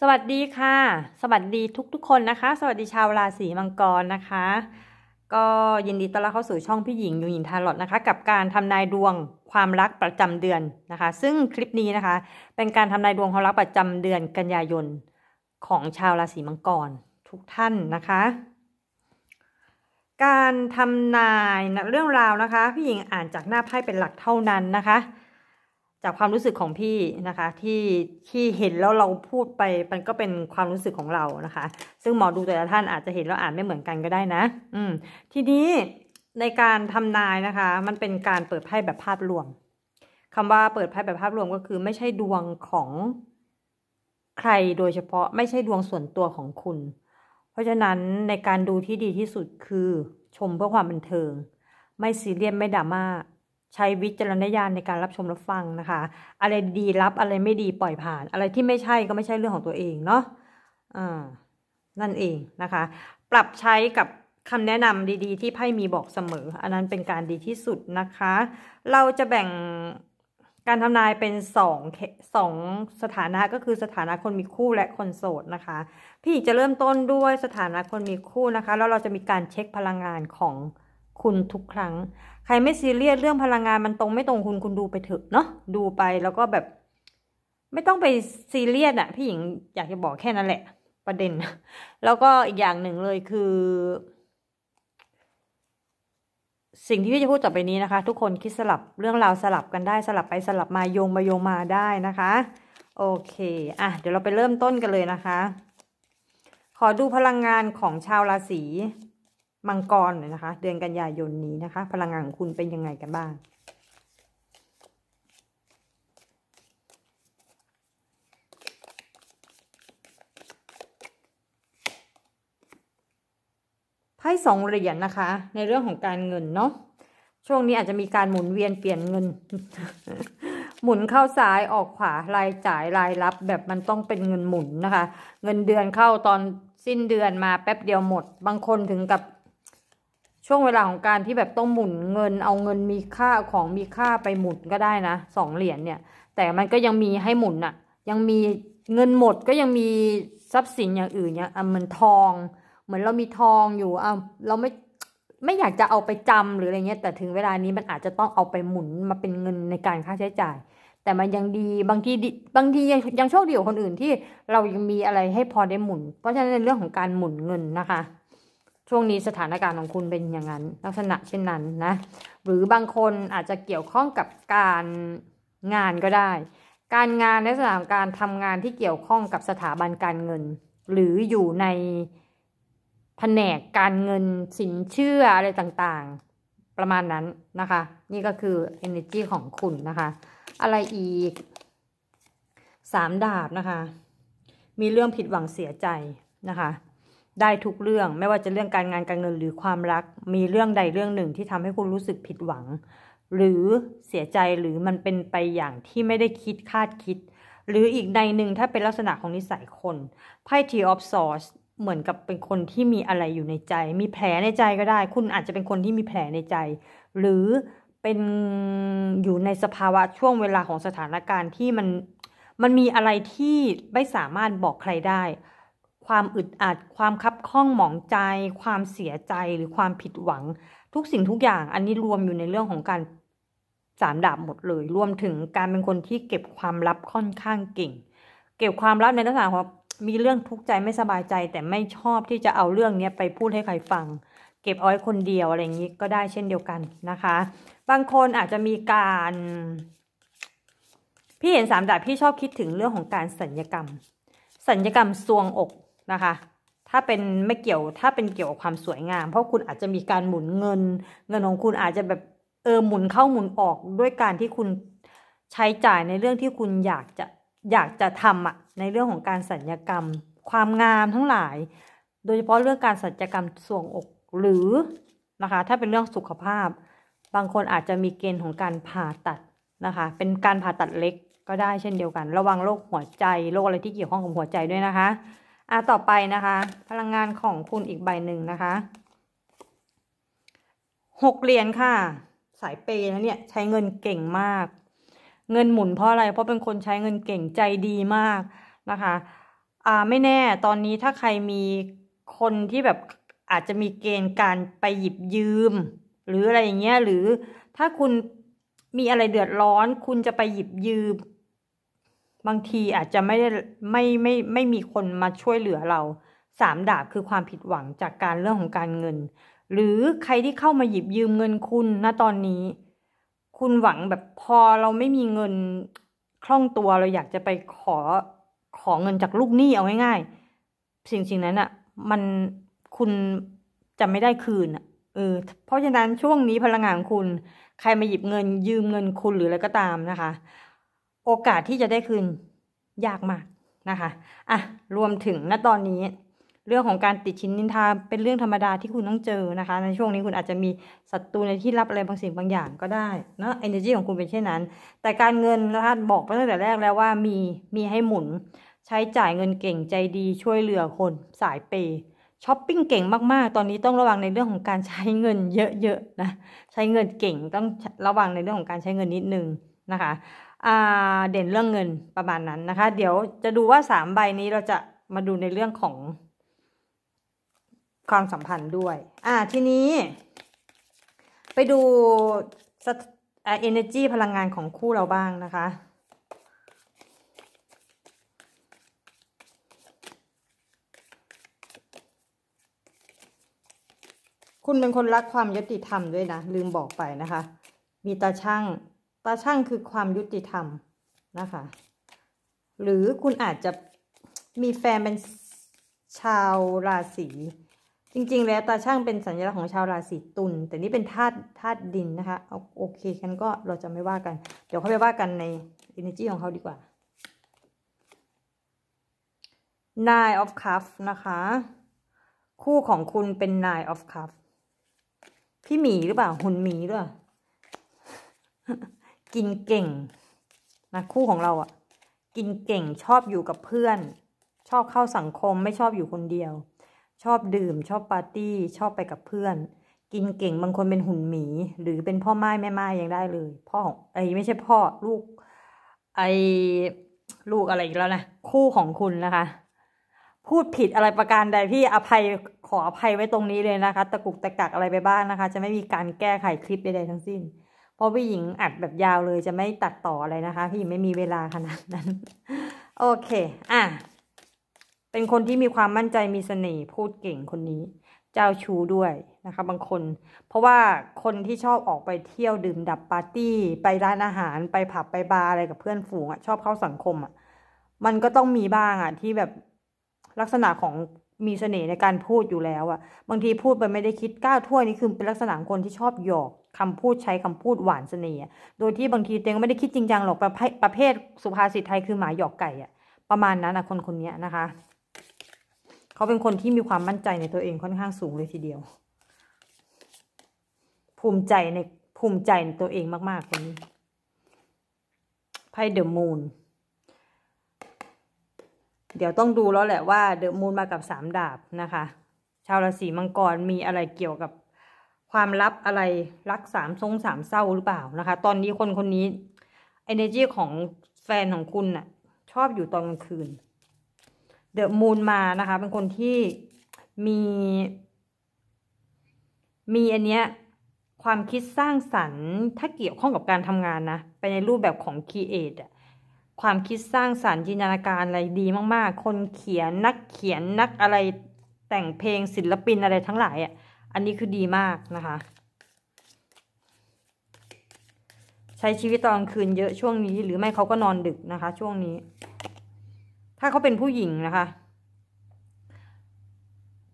สวัสดีค่ะ สวัสดีทุกๆ คนนะคะ สวัสดีชาวราศีมังกรนะคะ ก็ยินดีต้อนรับเข้าสู่ช่องพี่หญิงยูหญิงทาร์ลอตนะคะ กับการทำนายดวงความรักประจำเดือนนะคะ ซึ่งคลิปนี้นะคะ เป็นการทำนายดวงความรักประจำเดือน กันยายนของชาวราศีมังกรทุกท่านนะคะ การทำนายนะเรื่องราวนะคะพี่หญิงอ่านจากหน้าไพ่เป็นหลักเท่านั้นนะคะจากความรู้สึกของพี่นะคะ ที่ที่เห็นแล้วเราพูดไป มันก็เป็นความรู้สึกของเรานะคะ ซึ่งหมอดูแต่ละท่านอาจจะเห็นแล้วอ่านไม่เหมือนกันก็ได้นะอืม ทีนี้ในการทำนายนะคะ มันเป็นการเปิดไพ่แบบภาพรวม คำว่าเปิดไพ่แบบภาพรวมก็คือ ไม่ใช่ดวงของใครโดยเฉพาะไม่ใช่ดวงส่วนตัวของคุณ เพราะฉะนั้นในการดูที่ดีที่สุดคือ ชมเพื่อความบันเทิง ไม่ซีเรียสไม่ดราม่าใช้วิจารณญาณในการรับชมรับฟังนะคะ อะไรดีรับอะไรไม่ดีปล่อยผ่าน อะไรที่ไม่ใช่ก็ไม่ใช่เรื่องของตัวเองเนาะอ่านั่นเองนะคะ ปรับใช้กับคำแนะนำดี ๆ ที่ไพ่มีบอกเสมอ อันนั้นเป็นการดีที่สุดนะคะ เราจะแบ่งการทำนายเป็นสองสองสถานะก็คือสถานะคนมีคู่และคนโสดนะคะ พี่จะเริ่มต้นด้วยสถานะคนมีคู่นะคะ แล้วเราจะมีการเช็คพลังงานของคุณทุกครั้งใครไม่ซีเรียสเรื่องพลังงานมันตรงไม่ตรงคุณคุณดูไปเถอะเนาะดูไปแล้วก็แบบไม่ต้องไปซีเรียสอะพี่หญิงอยากจะบอกแค่นั้นแหละ ประเด็นแล้วก็อีกอย่างหนึ่งเลยคือ สิ่งที่พี่จะพูดต่อไปนี้นะคะทุกคนคิดสลับเรื่องราวสลับกันได้สลับไปสลับมาโยงมาโยงมาได้นะคะ โอเคอ่ะเดี๋ยวเราไปเริ่มต้นกันเลยนะคะ ขอดูพลังงานของชาวราศีมังกรเลยนะคะเดือนกันยายนนี้นะคะพลังงานของคุณเป็นยังไงกันบ้างไพ่สองเหรียญนะคะ ในเรื่องของการเงินเนาะช่วงนี้อาจจะมีการหมุนเวียนเปลี่ยนเงิน หมุนเข้าซ้ายออกขวารายจ่ายรายรับแบบมันต้องเป็นเงินหมุนนะคะ เงินเดือนเข้าตอนสิ้นเดือนมาแป๊บเดียวหมด บางคนถึงกับช่วงเวลาของการที่แบบต้องหมุนเงินเอาเงินมีค่าของมีค่าไปหมุนก็ได้นะสองเหรียญเนี่ย แต่มันก็ยังมีให้หมุนอะยังมีเงินหมดก็ยังมีทรัพย์สินอย่างอื่นเนี่ยเหมือนทอง เหมือนเรามีทองอยู่อ่ะเราไม่ไม่อยากจะเอาไปจำหรืออะไรเงี้ยแต่ถึงเวลานี้มันอาจจะต้องเอาไปหมุนมาเป็นเงินในการค่าใช้จ่าย แต่มันยังดีบางทีบางทียังยังโชคดีกว่าคนอื่นที่เรายังมีอะไรให้พอได้หมุนเพราะฉะนั้นในเรื่องของการหมุนเงินนะคะช่วงนี้สถานการณ์ของคุณเป็นอย่างนั้น ลักษณะเช่นนั้นนะหรือบางคนอาจจะเกี่ยวข้องกับการงานก็ได้ การงานในสถานการณ์ทำงานที่เกี่ยวข้องกับสถาบันการเงิน หรืออยู่ในแผนกการเงินสินเชื่ออะไรต่างๆ ประมาณนั้นนะคะ นี่ก็คือ energy ของคุณนะคะ อะไรอีกสามดาบนะคะ มีเรื่องผิดหวังเสียใจนะคะได้ทุกเรื่องไม่ว่าจะเรื่องการงานการเงินหรือความรักมีเรื่องใดเรื่องหนึ่งที่ทำให้คุณรู้สึกผิดหวัง หรือเสียใจหรือมันเป็นไปอย่างที่ไม่ได้คิดคาดคิด หรืออีกในหนึ่งถ้าเป็นลักษณะของนิสัยคนไพ่ทีออฟซอร์สเหมือนกับเป็นคนที่มีอะไรอยู่ในใจ มีแผลในใจก็ได้ คุณอาจจะเป็นคนที่มีแผลในใจ หรือเป็นอยู่ในสภาวะช่วงเวลาของสถานการณ์ที่มันมันมีอะไรที่ไม่สามารถบอกใครได้ความอึดอัด ความคับข้องหมองใจ ความเสียใจหรือความผิดหวัง ทุกสิ่งทุกอย่าง อันนี้รวมอยู่ในเรื่องของการสามดาบหมดเลย รวมถึงการเป็นคนที่เก็บความลับค่อนข้างเก่ง เก็บความลับในลักษณะว่ามีเรื่องทุกข์ใจไม่สบายใจ แต่ไม่ชอบที่จะเอาเรื่องนี้ไปพูดให้ใครฟัง เก็บเอาไว้คนเดียวอะไรอย่างนี้ก็ได้เช่นเดียวกันนะคะ บางคนอาจจะมีการ พี่เห็นสามดาบพี่ชอบคิดถึงเรื่องของการสัญญกรรม สัญญกรรมซวงอกนะคะ ถ้าเป็นไม่เกี่ยว ถ้าเป็นเกี่ยวกับความสวยงาม เพราะคุณอาจจะมีการหมุนเงิน เงินของคุณอาจจะแบบเออหมุนเข้าหมุนออกด้วยการที่คุณใช้จ่ายในเรื่องที่คุณ อยากจะอยากจะทำอะในเรื่องของการสัญญกรรม ความงามทั้งหลาย โดยเฉพาะเรื่องการสัญญกรรมส่วงอกหรือนะคะ ถ้าเป็นเรื่องสุขภาพ บางคนอาจจะมีเกณฑ์ของการผ่าตัดนะคะ เป็นการผ่าตัดเล็กก็ได้เช่นเดียวกัน ระวังโรคหัวใจ โรคอะไรที่เกี่ยวข้องกับหัวใจด้วยนะคะอ่ะต่อไปนะคะ พลังงานของคุณอีกใบหนึ่งนะคะหกเหรียญค่ะ สายเปย์นะเนี่ยใช้เงินเก่งมาก เงินหมุนเพราะอะไรเพราะเป็นคนใช้เงินเก่งใจดีมากนะคะ อ่าไม่แน่ตอนนี้ถ้าใครมีคนที่แบบอาจจะมีเกณฑ์การไปหยิบยืม หรืออะไรอย่างเงี้ยหรือถ้าคุณมีอะไรเดือดร้อน คุณจะไปหยิบยืมบางทีอาจจะไม่ได้ไม่ไมไม่ไม่มีคนมาช่วยเหลือเราสามดาบคือความผิดหวังจากการเรื่องของการเงิน หรือใครที่เข้ามาหยิบยืมเงินคุณ ณตอนนี้ คุณหวังแบบพอเราไม่มีเงินคล่องตัวเราอยากจะไปขอขอเงินจากลูกหนี้เอาง่ายๆสิ่งสิ่งนั้นอะ่ะ มันคุณจะไม่ได้คืนอเออเพราะฉะนั้นช่วงนี้พลังงานคุณ ใครมาหยิบเงินยืมเงินคุณหรืออะไรก็ตามนะคะโอกาสที่จะได้คืน ยากมากนะคะ อ่ะ รวมถึงณตอนนี้เรื่องของการติดชิ้นนินทา เป็นเรื่องธรรมดาที่คุณต้องเจอนะคะ ในช่วงนี้คุณอาจจะมีศัตรูในที่รับอะไรบางสิ่งบางอย่างก็ได้ เนาะอเนอร์จีของคุณเป็นเช่นนั้น แต่การเงินนะคะบอกไปตั้งแต่แรกแล้วว่ามีมีให้หมุนใช้จ่ายเงินเก่งใจดีช่วยเหลือคนสายเปย์ช้อปปิ้งเก่งมากๆ ตอนนี้ต้องระวังในเรื่องของการใช้เงินเยอะๆนะใช้เงินเก่งต้องระวังในเรื่องของการใช้เงินนิดนึงนะคะเด่นเรื่องเงินประมาณนั้นนะคะเดี๋ยวจะดูว่าสามใบนี้เราจะมาดูในเรื่องของ ความสัมพันธ์ด้วย อ่าทีนี้ ไปดูเอเนจีพลังงานของคู่เราบ้างนะคะ คุณเป็นคนรักความยุติธรรมด้วยนะลืมบอกไปนะคะ มีตาช่างตาช่างคือความยุติธรรมนะคะ หรือคุณอาจจะมีแฟนเป็นชาวราศี จริงๆ แล้วตาช่างเป็นสัญลักษณ์ของชาวราศีตุล แต่นี่เป็นธาตุธาตุดินนะคะเอาโอเคกันก็เราจะไม่ว่ากัน เดี๋ยวเขาไปว่ากันใน energy ของเขาดีกว่า nine of cups นะคะ คู่ของคุณเป็น nine of cups พี่หมีหรือเปล่า หุ่นหมีหรือเปล่ากินเก่งนะคู่ของเราอะ่ะกินเก่งชอบอยู่กับเพื่อน ชอบเข้าสังคมไม่ชอบอยู่คนเดียว ชอบดื่มชอบปาร์ตี้ ชอบไปกับเพื่อน กินเก่งบางคนเป็นหุ่นหมีหรือเป็นพ่อไม้แม่ไม้ยังได้เลยพ่อของไอ้ไม่ใช่พ่อลูกไอ้ลูกอะไรอีกแล้วนะคู่ของคุณนะคะ พูดผิดอะไรประการใดพี่อภัยขออภัยไว้ตรงนี้เลยนะคะตะกุกตะกักอะไรไปบ้างนนะคะ จะไม่มีการแก้ไขคลิปใดๆทั้งสิ้นพราะพี่หญิงอัดแบบยาวเลย จะไม่ตัดต่ออะไรนะคะ พี่หญิงไม่มีเวลาขนาดนั้น โอเค อ่ะ เป็นคนที่มีความมั่นใจมีเสน่ห์พูดเก่งคนนี้ เจ้าชูด้วยนะคะ บางคน เพราะว่าคนที่ชอบออกไปเที่ยวดื่มดับปาร์ตี้ไปร้านอาหารไปผับไปบาร์อะไรกับเพื่อนฝูงอ่ะชอบเข้าสังคมอ่ะ มันก็ต้องมีบ้างอ่ะที่แบบลักษณะของมีเสน่ห์ในการพูดอยู่แล้วอะบางทีพูดไปไม่ได้คิดก้าวถ้วยนี่คือเป็นลักษณะคนที่ชอบหยอก คำพูดใช้คำพูดหวานเสน่ห์โดยที่บางทีเตงไม่ได้คิดจริงจังหรอกประเภทประเภทสุภาษิตไทยคือหมาหยอกไก่อะประมาณนั้นนะคนคนนี้นะคะ เขาเป็นคนที่มีความมั่นใจในตัวเองค่อนข้างสูงเลยทีเดียว ภูมิใจในภูมิใจในตัวเองมากๆคนนี้ไพ่เดอะมูนเดี๋ยวต้องดูแล้วแหละว่าเดอะมูนมากับสามดาบนะคะ ชาวราศีมังกรมีอะไรเกี่ยวกับความลับอะไรรักสามทรงสามเศร้าหรือเปล่านะคะ ตอนนี้คนคนนี้ energy ของแฟนของคุณน่ะชอบอยู่ตอนกลางคืนเดอะมูนมานะคะเป็นคนที่มี มีอันเนี้ยความคิดสร้างสรรค์ถ้าเกี่ยวข้องกับการทำงานนะ ไปในรูปแบบของครีเอทอะความคิดสร้างสารรค์จินตนาการอะไรดีมากๆ คนเขียนนักเขียนนักอะไรแต่งเพลงศิลปินอะไรทั้งหลายอ่ะอันนี้คือดีมากนะคะ ใช้ชีวิตตอนคืนเยอะช่วงนี้หรือไม่เขาก็นอนดึกนะคะช่วงนี้ ถ้าเขาเป็นผู้หญิงนะคะ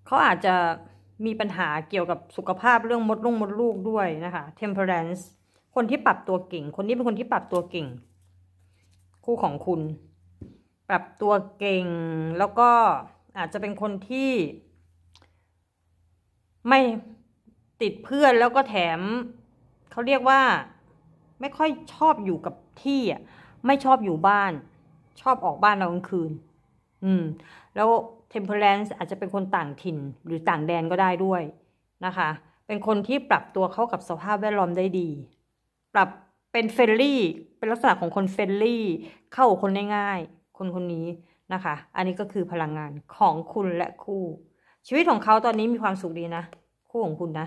เขาอาจจะมีปัญหาเกี่ยวกับสุขภาพเรื่องมดลูกมดลูกด้วยนะคะ temperance คนที่ปรับตัวเก่ง คนนี้เป็นคนที่ปรับตัวเก่งคู่ของคุณปรับตัวเก่งแล้วก็อาจจะเป็นคนที่ ไม่ติดเพื่อนแล้วก็แถมเขาเรียกว่าไม่ค่อยชอบอยู่กับที่อ่ะไม่ชอบอยู่บ้าน ชอบออกบ้านตอนกลางคืน อืม แล้วเทมเพลนส์อาจจะเป็นคนต่างถิ่นหรือต่างแดนก็ได้ด้วยนะคะ เป็นคนที่ปรับตัวเข้ากับสภาพแวดล้อมได้ดี ปรับเป็นเฟรนลี่ เป็นลักษณะของคนเฟรนลี่ เข้าคนง่ายๆ คนคนนี้นะคะ อันนี้ก็คือพลังงานของคุณและคู่ ชีวิตของเขาตอนนี้มีความสุขดีนะ คู่ของคุณนะ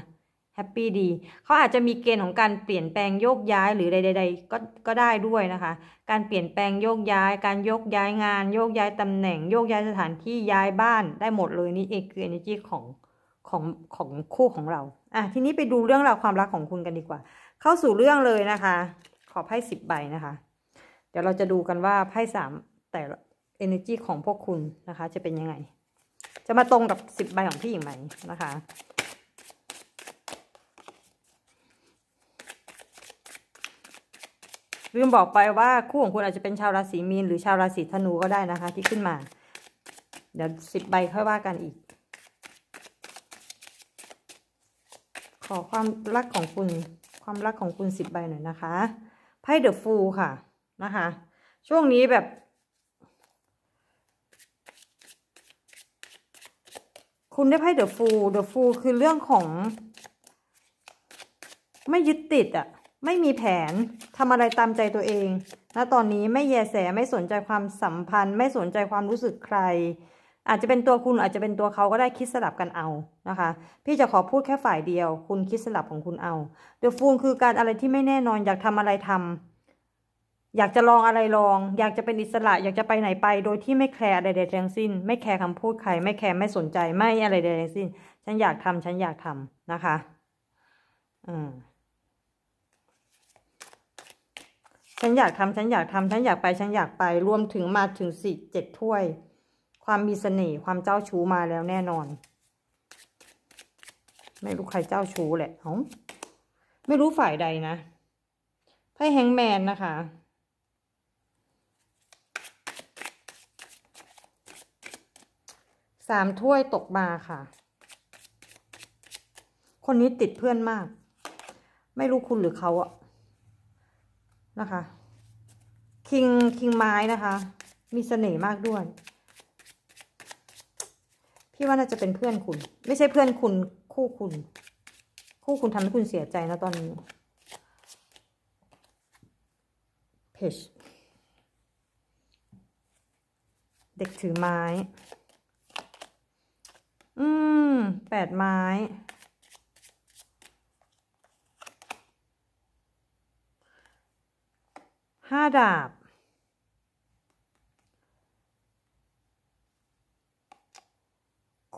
แฮปปี้ดีเขาอาจจะมีเกณฑ์ของการเปลี่ยนแปลงโยกย้ายหรือใดๆก็ก็ได้ด้วยนะคะ การเปลี่ยนแปลงโยกย้าย การโยกย้ายงาน โยกย้ายตำแหน่งโยกย้ายสถานที่ย้ายบ้านได้หมดเลยนี่เองคือ energy ของของของคู่ของเราอ่ะทีนี้ไปดูเรื่องราวความรักของคุณกันดีกว่าเข้าสู่เรื่องเลยนะคะ ขอไพ่สิบใบนะคะ เดี๋ยวเราจะดูกันว่าไพ่สามแต่เอเนจีของพวกคุณนะคะ จะเป็นยังไง จะมาตรงกับสิบใบของพี่หญิงไหมนะคะ ลืมบอกไปว่าคู่ของคุณอาจจะเป็นชาวราศีมีนหรือชาวราศีธนูก็ได้นะคะ ที่ขึ้นมา เดี๋ยวสิบใบค่อยว่ากันอีก ขอความรักของคุณความรักของคุณสิบใบหน่อยนะคะ ไพ่เดอะฟูลค่ะนะคะ ช่วงนี้แบบ คุณได้ไพ่เดอะฟูลเดอะฟูลคือเรื่องของไม่ยึดติดอ่ะ ไม่มีแผนทำอะไรตามใจตัวเองณตอนนี้ไม่แยแสไม่สนใจความสัมพันธ์ ไม่สนใจความรู้สึกใครอาจจะเป็นตัวคุณอาจจะเป็นตัวเขาก็ได้คิดสลับกันเอานะคะ พี่จะขอพูดแค่ฝ่ายเดียว คุณคิดสลับของคุณเอาเดือดฟูงคือการอะไรที่ไม่แน่นอน อยากทำอะไรทำ อยากจะลองอะไรลอง อยากจะเป็นอิสระ อยากจะไปไหนไป โดยที่ไม่แคร์อะไรใดทั้งสิ้น ไม่แคร์คาพูดใครไม่แคร์ไม่สนใจไม่อะไรใดทั้งสิ้นฉันอยากทำ ฉันอยากทำนะคะอืมฉันอยากทำฉันอยากทำฉันอยากไปฉันอยากไปรวมถึงมาถึงสี่เจ็ดถ้วยความมีเสน่ห์ความเจ้าชู้มาแล้วแน่นอน ไม่รู้ใครเจ้าชู้แหละเอาไม่รู้ฝ่ายใดนะ ไพ่แฮงแมนนะคะ สามถ้วยตกมาค่ะ คนนี้ติดเพื่อนมาก ไม่รู้คุณหรือเขาอะนะคะ คิง คิงไม้นะคะ มีเสน่ห์มากด้วยี่ว่าน่าจะเป็นเพื่อนคุณ ไม่ใช่เพื่อนคุณคู่คุณ คู่คุณทำให้คุณเสียใจนะตอนนี้เพจเด็กถือไม้ อืมแปดไม้ ห้าดาบ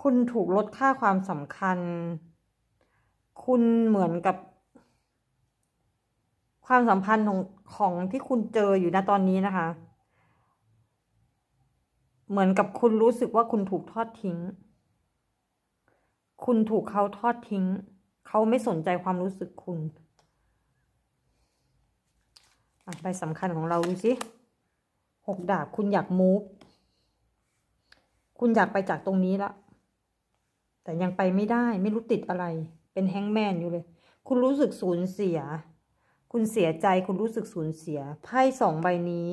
คุณถูกลดค่าความสำคัญ คุณเหมือนกับ ความสัมพันธ์ของของที่คุณเจออยู่ณตอนนี้นะคะ เหมือนกับคุณรู้สึกว่าคุณถูกทอดทิ้ง คุณถูกเขาทอดทิ้ง เขาไม่สนใจความรู้สึกคุณไปสำคัญของเราดูสิหกดาบคุณอยากมูฟคุณอยากไปจากตรงนี้แล้วแต่ยังไปไม่ได้ ไม่รู้ติดอะไร เป็นแฮงแมนอยู่เลย คุณรู้สึกสูญเสีย คุณเสียใจ คุณรู้สึกสูญเสีย ไพ่สองใบนี้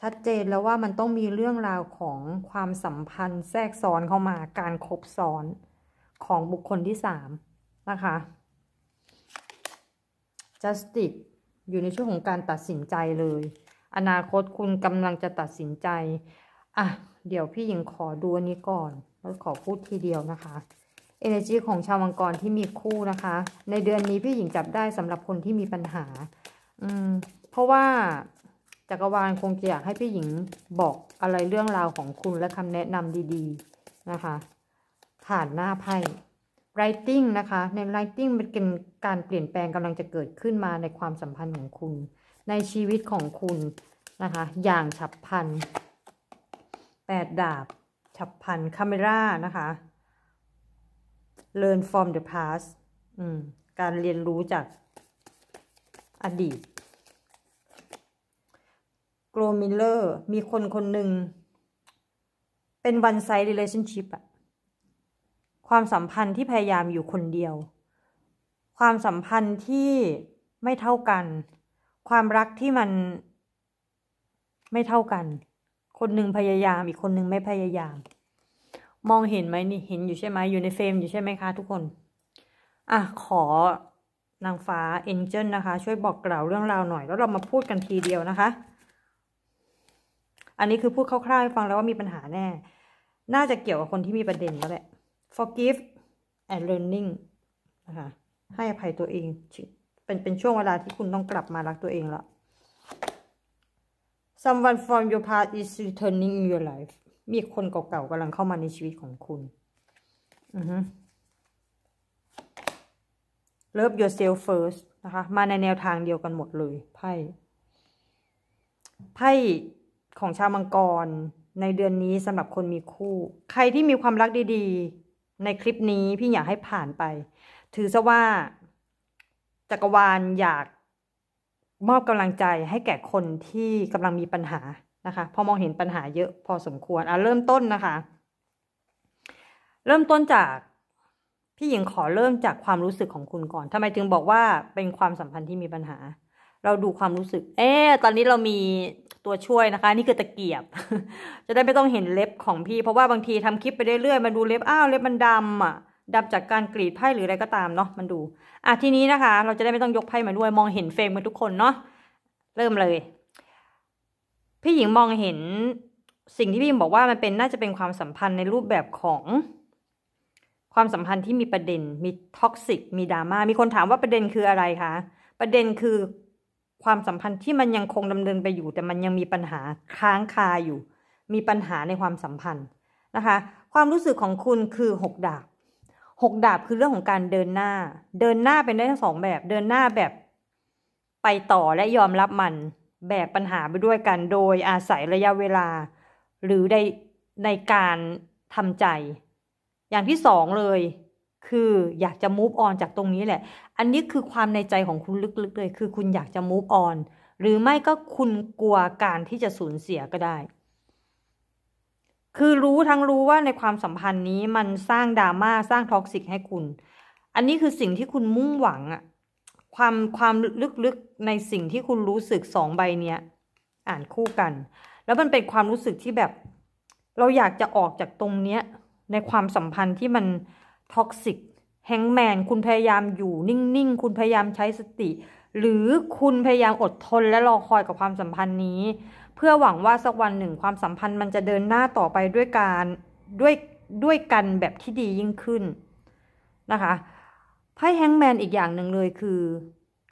ชัดเจนแล้วว่ามันต้องมีเรื่องราวของความสัมพันธ์แทรกซ้อนเข้ามา การครบซ้อนของบุคคลที่สามนะคะ justice อยู่ในช่วงของการตัดสินใจเลย อนาคตคุณกำลังจะตัดสินใจ อ่ะ เดี๋ยวพี่หญิงขอดูอันนี้ก่อนขอพูดทีเดียวนะคะ เอเนจีของชาวมังกรที่มีคู่นะคะ ในเดือนนี้พี่หญิงจับได้สำหรับคนที่มีปัญหาอืมเพราะว่าจักรวาลคงจะอยากให้พี่หญิงบอกอะไรเรื่องราวของคุณและคำแนะนำดีๆนะคะ ผ่านหน้าไพ่ไรติงนะคะ ใน writing เป็นการเปลี่ยนแปลงกำลังจะเกิดขึ้นมาในความสัมพันธ์ของคุณ ในชีวิตของคุณนะคะ อย่างฉับพลันแปดดาบฉับพันคาเมรานะคะ learn from the past การเรียนรู้จากอดีตโกลมิเลอร์มีคนคนหนึ่ง เป็นวันไซด์ relationship อะความสัมพันธ์ที่พยายามอยู่คนเดียว ความสัมพันธ์ที่ไม่เท่ากัน ความรักที่มันไม่เท่ากันคนหนึ่งพยายามอีก คนหนึ่งไม่พยายาม มองเห็นไหมนี่เห็นอยู่ใช่ไหมอยู่ในเฟรมอยู่ใช่ไหมคะ ทุกคน อ่ะขอนางฟ้าเอ็นเจิลนะคะ ช่วยบอกกล่าวเรื่องราวหน่อย แล้วเรามาพูดกันทีเดียวนะคะ อันนี้คือพูดคร่าวๆให้ฟังแล้วว่ามีปัญหาแน่ น่าจะเกี่ยวกับคนที่มีประเด็นแล้วแหละ forgive and learning นะคะให้อภัยตัวเอง เป็นเป็นช่วงเวลาที่คุณต้องกลับมารักตัวเองแล้ว someone from your past is returning in your life มีคนเก่าๆกำลังเข้ามาในชีวิตของคุณอือฮึ love yourself first นะคะ มาในแนวทางเดียวกันหมดเลยไพ่ไพ่ของชาวมังกรในเดือนนี้สำหรับคนมีคู่ ใครที่มีความรักดีๆ ในคลิปนี้พี่อยากให้ผ่านไป ถือซะว่า จักรวาลอยากมอบกำลังใจให้แก่คนที่กำลังมีปัญหานะคะพอมองเห็นปัญหาเยอะพอสมควรอ่ะเริ่มต้นนะคะ เริ่มต้นจาก พี่หญิงขอเริ่มจากความรู้สึกของคุณก่อน ทำไมจึงบอกว่าเป็นความสัมพันธ์ที่มีปัญหา เราดูความรู้สึก เอ๊ตอนนี้เรามีตัวช่วยนะคะ นี่คือตะเกียบ จะได้ไม่ต้องเห็นเล็บของพี่ เพราะว่าบางทีทำคลิปไปเรื่อยๆมาดูเล็บอ้าวเล็บมันดำอ่ะดับจากการกรีดไพ่หรืออะไรก็ตามเนาะมันดูอ่ะทีนี้นะคะ เราจะได้ไม่ต้องยกไพ่มาด้วยมองเห็นเฟรมมาทุกคนเนาะเริ่มเลยพี่หญิงมองเห็นสิ่งที่พี่หญิงบอกว่ามันเป็นน่าจะเป็นความสัมพันธ์ในรูปแบบของ ความสัมพันธ์ที่มีประเด็นมีท็อกซิกมีดราม่ามีคนถามว่าประเด็นคืออะไรคะ ประเด็นคือความสัมพันธ์ที่มันยังคงดำเนินไปอยู่ แต่มันยังมีปัญหาค้างคาอยู่ มีปัญหาในความสัมพันธ์นะคะ ความรู้สึกของคุณคือหกดาบหกดาบคือเรื่องของการเดินหน้า เดินหน้าเป็นได้ทั้งสองแบบ เดินหน้าแบบไปต่อและยอมรับมัน แบบปัญหาไปด้วยกัน โดยอาศัยระยะเวลา หรือในในการทำใจ อย่างที่สองเลยคืออยากจะมูฟออนจากตรงนี้แหละ อันนี้คือความในใจของคุณลึกๆเลยคือคุณอยากจะมูฟออนหรือไม่ก็คุณกลัวการที่จะสูญเสียก็ได้คือรู้ทั้งรู้ว่าในความสัมพันธ์นี้มันสร้างดราม่าสร้างท็อกซิกให้คุณ อันนี้คือสิ่งที่คุณมุ่งหวังอะความความลึกๆในสิ่งที่คุณรู้สึกสองใบเนี้ยอ่านคู่กัน แล้วมันเป็นความรู้สึกที่แบบ เราอยากจะออกจากตรงเนี้ย ในความสัมพันธ์ที่มันท็อกซิกแฮงแมนคุณพยายามอยู่นิ่งๆคุณพยายามใช้สติ หรือคุณพยายามอดทนและรอคอยกับความสัมพันธ์นี้เพื่อหวังว่าสักวันหนึ่งความสัมพันธ์มันจะเดินหน้าต่อไปด้วยการด้วยด้วยกันแบบที่ดียิ่งขึ้นนะคะไพ่แฮงแมนอีกอย่างหนึ่งเลยคือ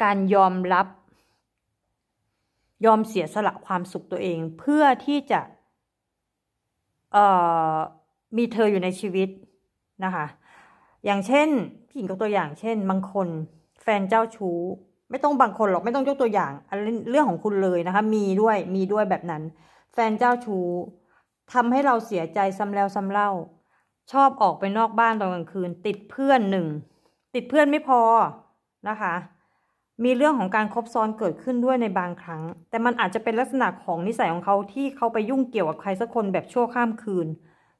การยอมรับ ยอมเสียสละความสุขตัวเองเพื่อที่จะมีเธออยู่ในชีวิตนะคะ อย่างเช่นพี่หญิงก็ตัวอย่าง เช่น บางคนแฟนเจ้าชู้ไม่ต้องบางคนหรอก ไม่ต้องยกตัวอย่างเรื่องของคุณเลยนะคะ มีด้วยมีด้วยแบบนั้น แฟนเจ้าชู้ทำให้เราเสียใจซ้ำแล้วซ้ำเล่า ชอบออกไปนอกบ้านตอนกลางคืน ติดเพื่อนหนึ่งติดเพื่อนไม่พอนะคะ มีเรื่องของการครบซ้อนเกิดขึ้นด้วยในบางครั้ง แต่มันอาจจะเป็นลักษณะของนิสัยของเขาที่เขาไปยุ่งเกี่ยวกับใครสักคนแบบชั่วข้ามคืน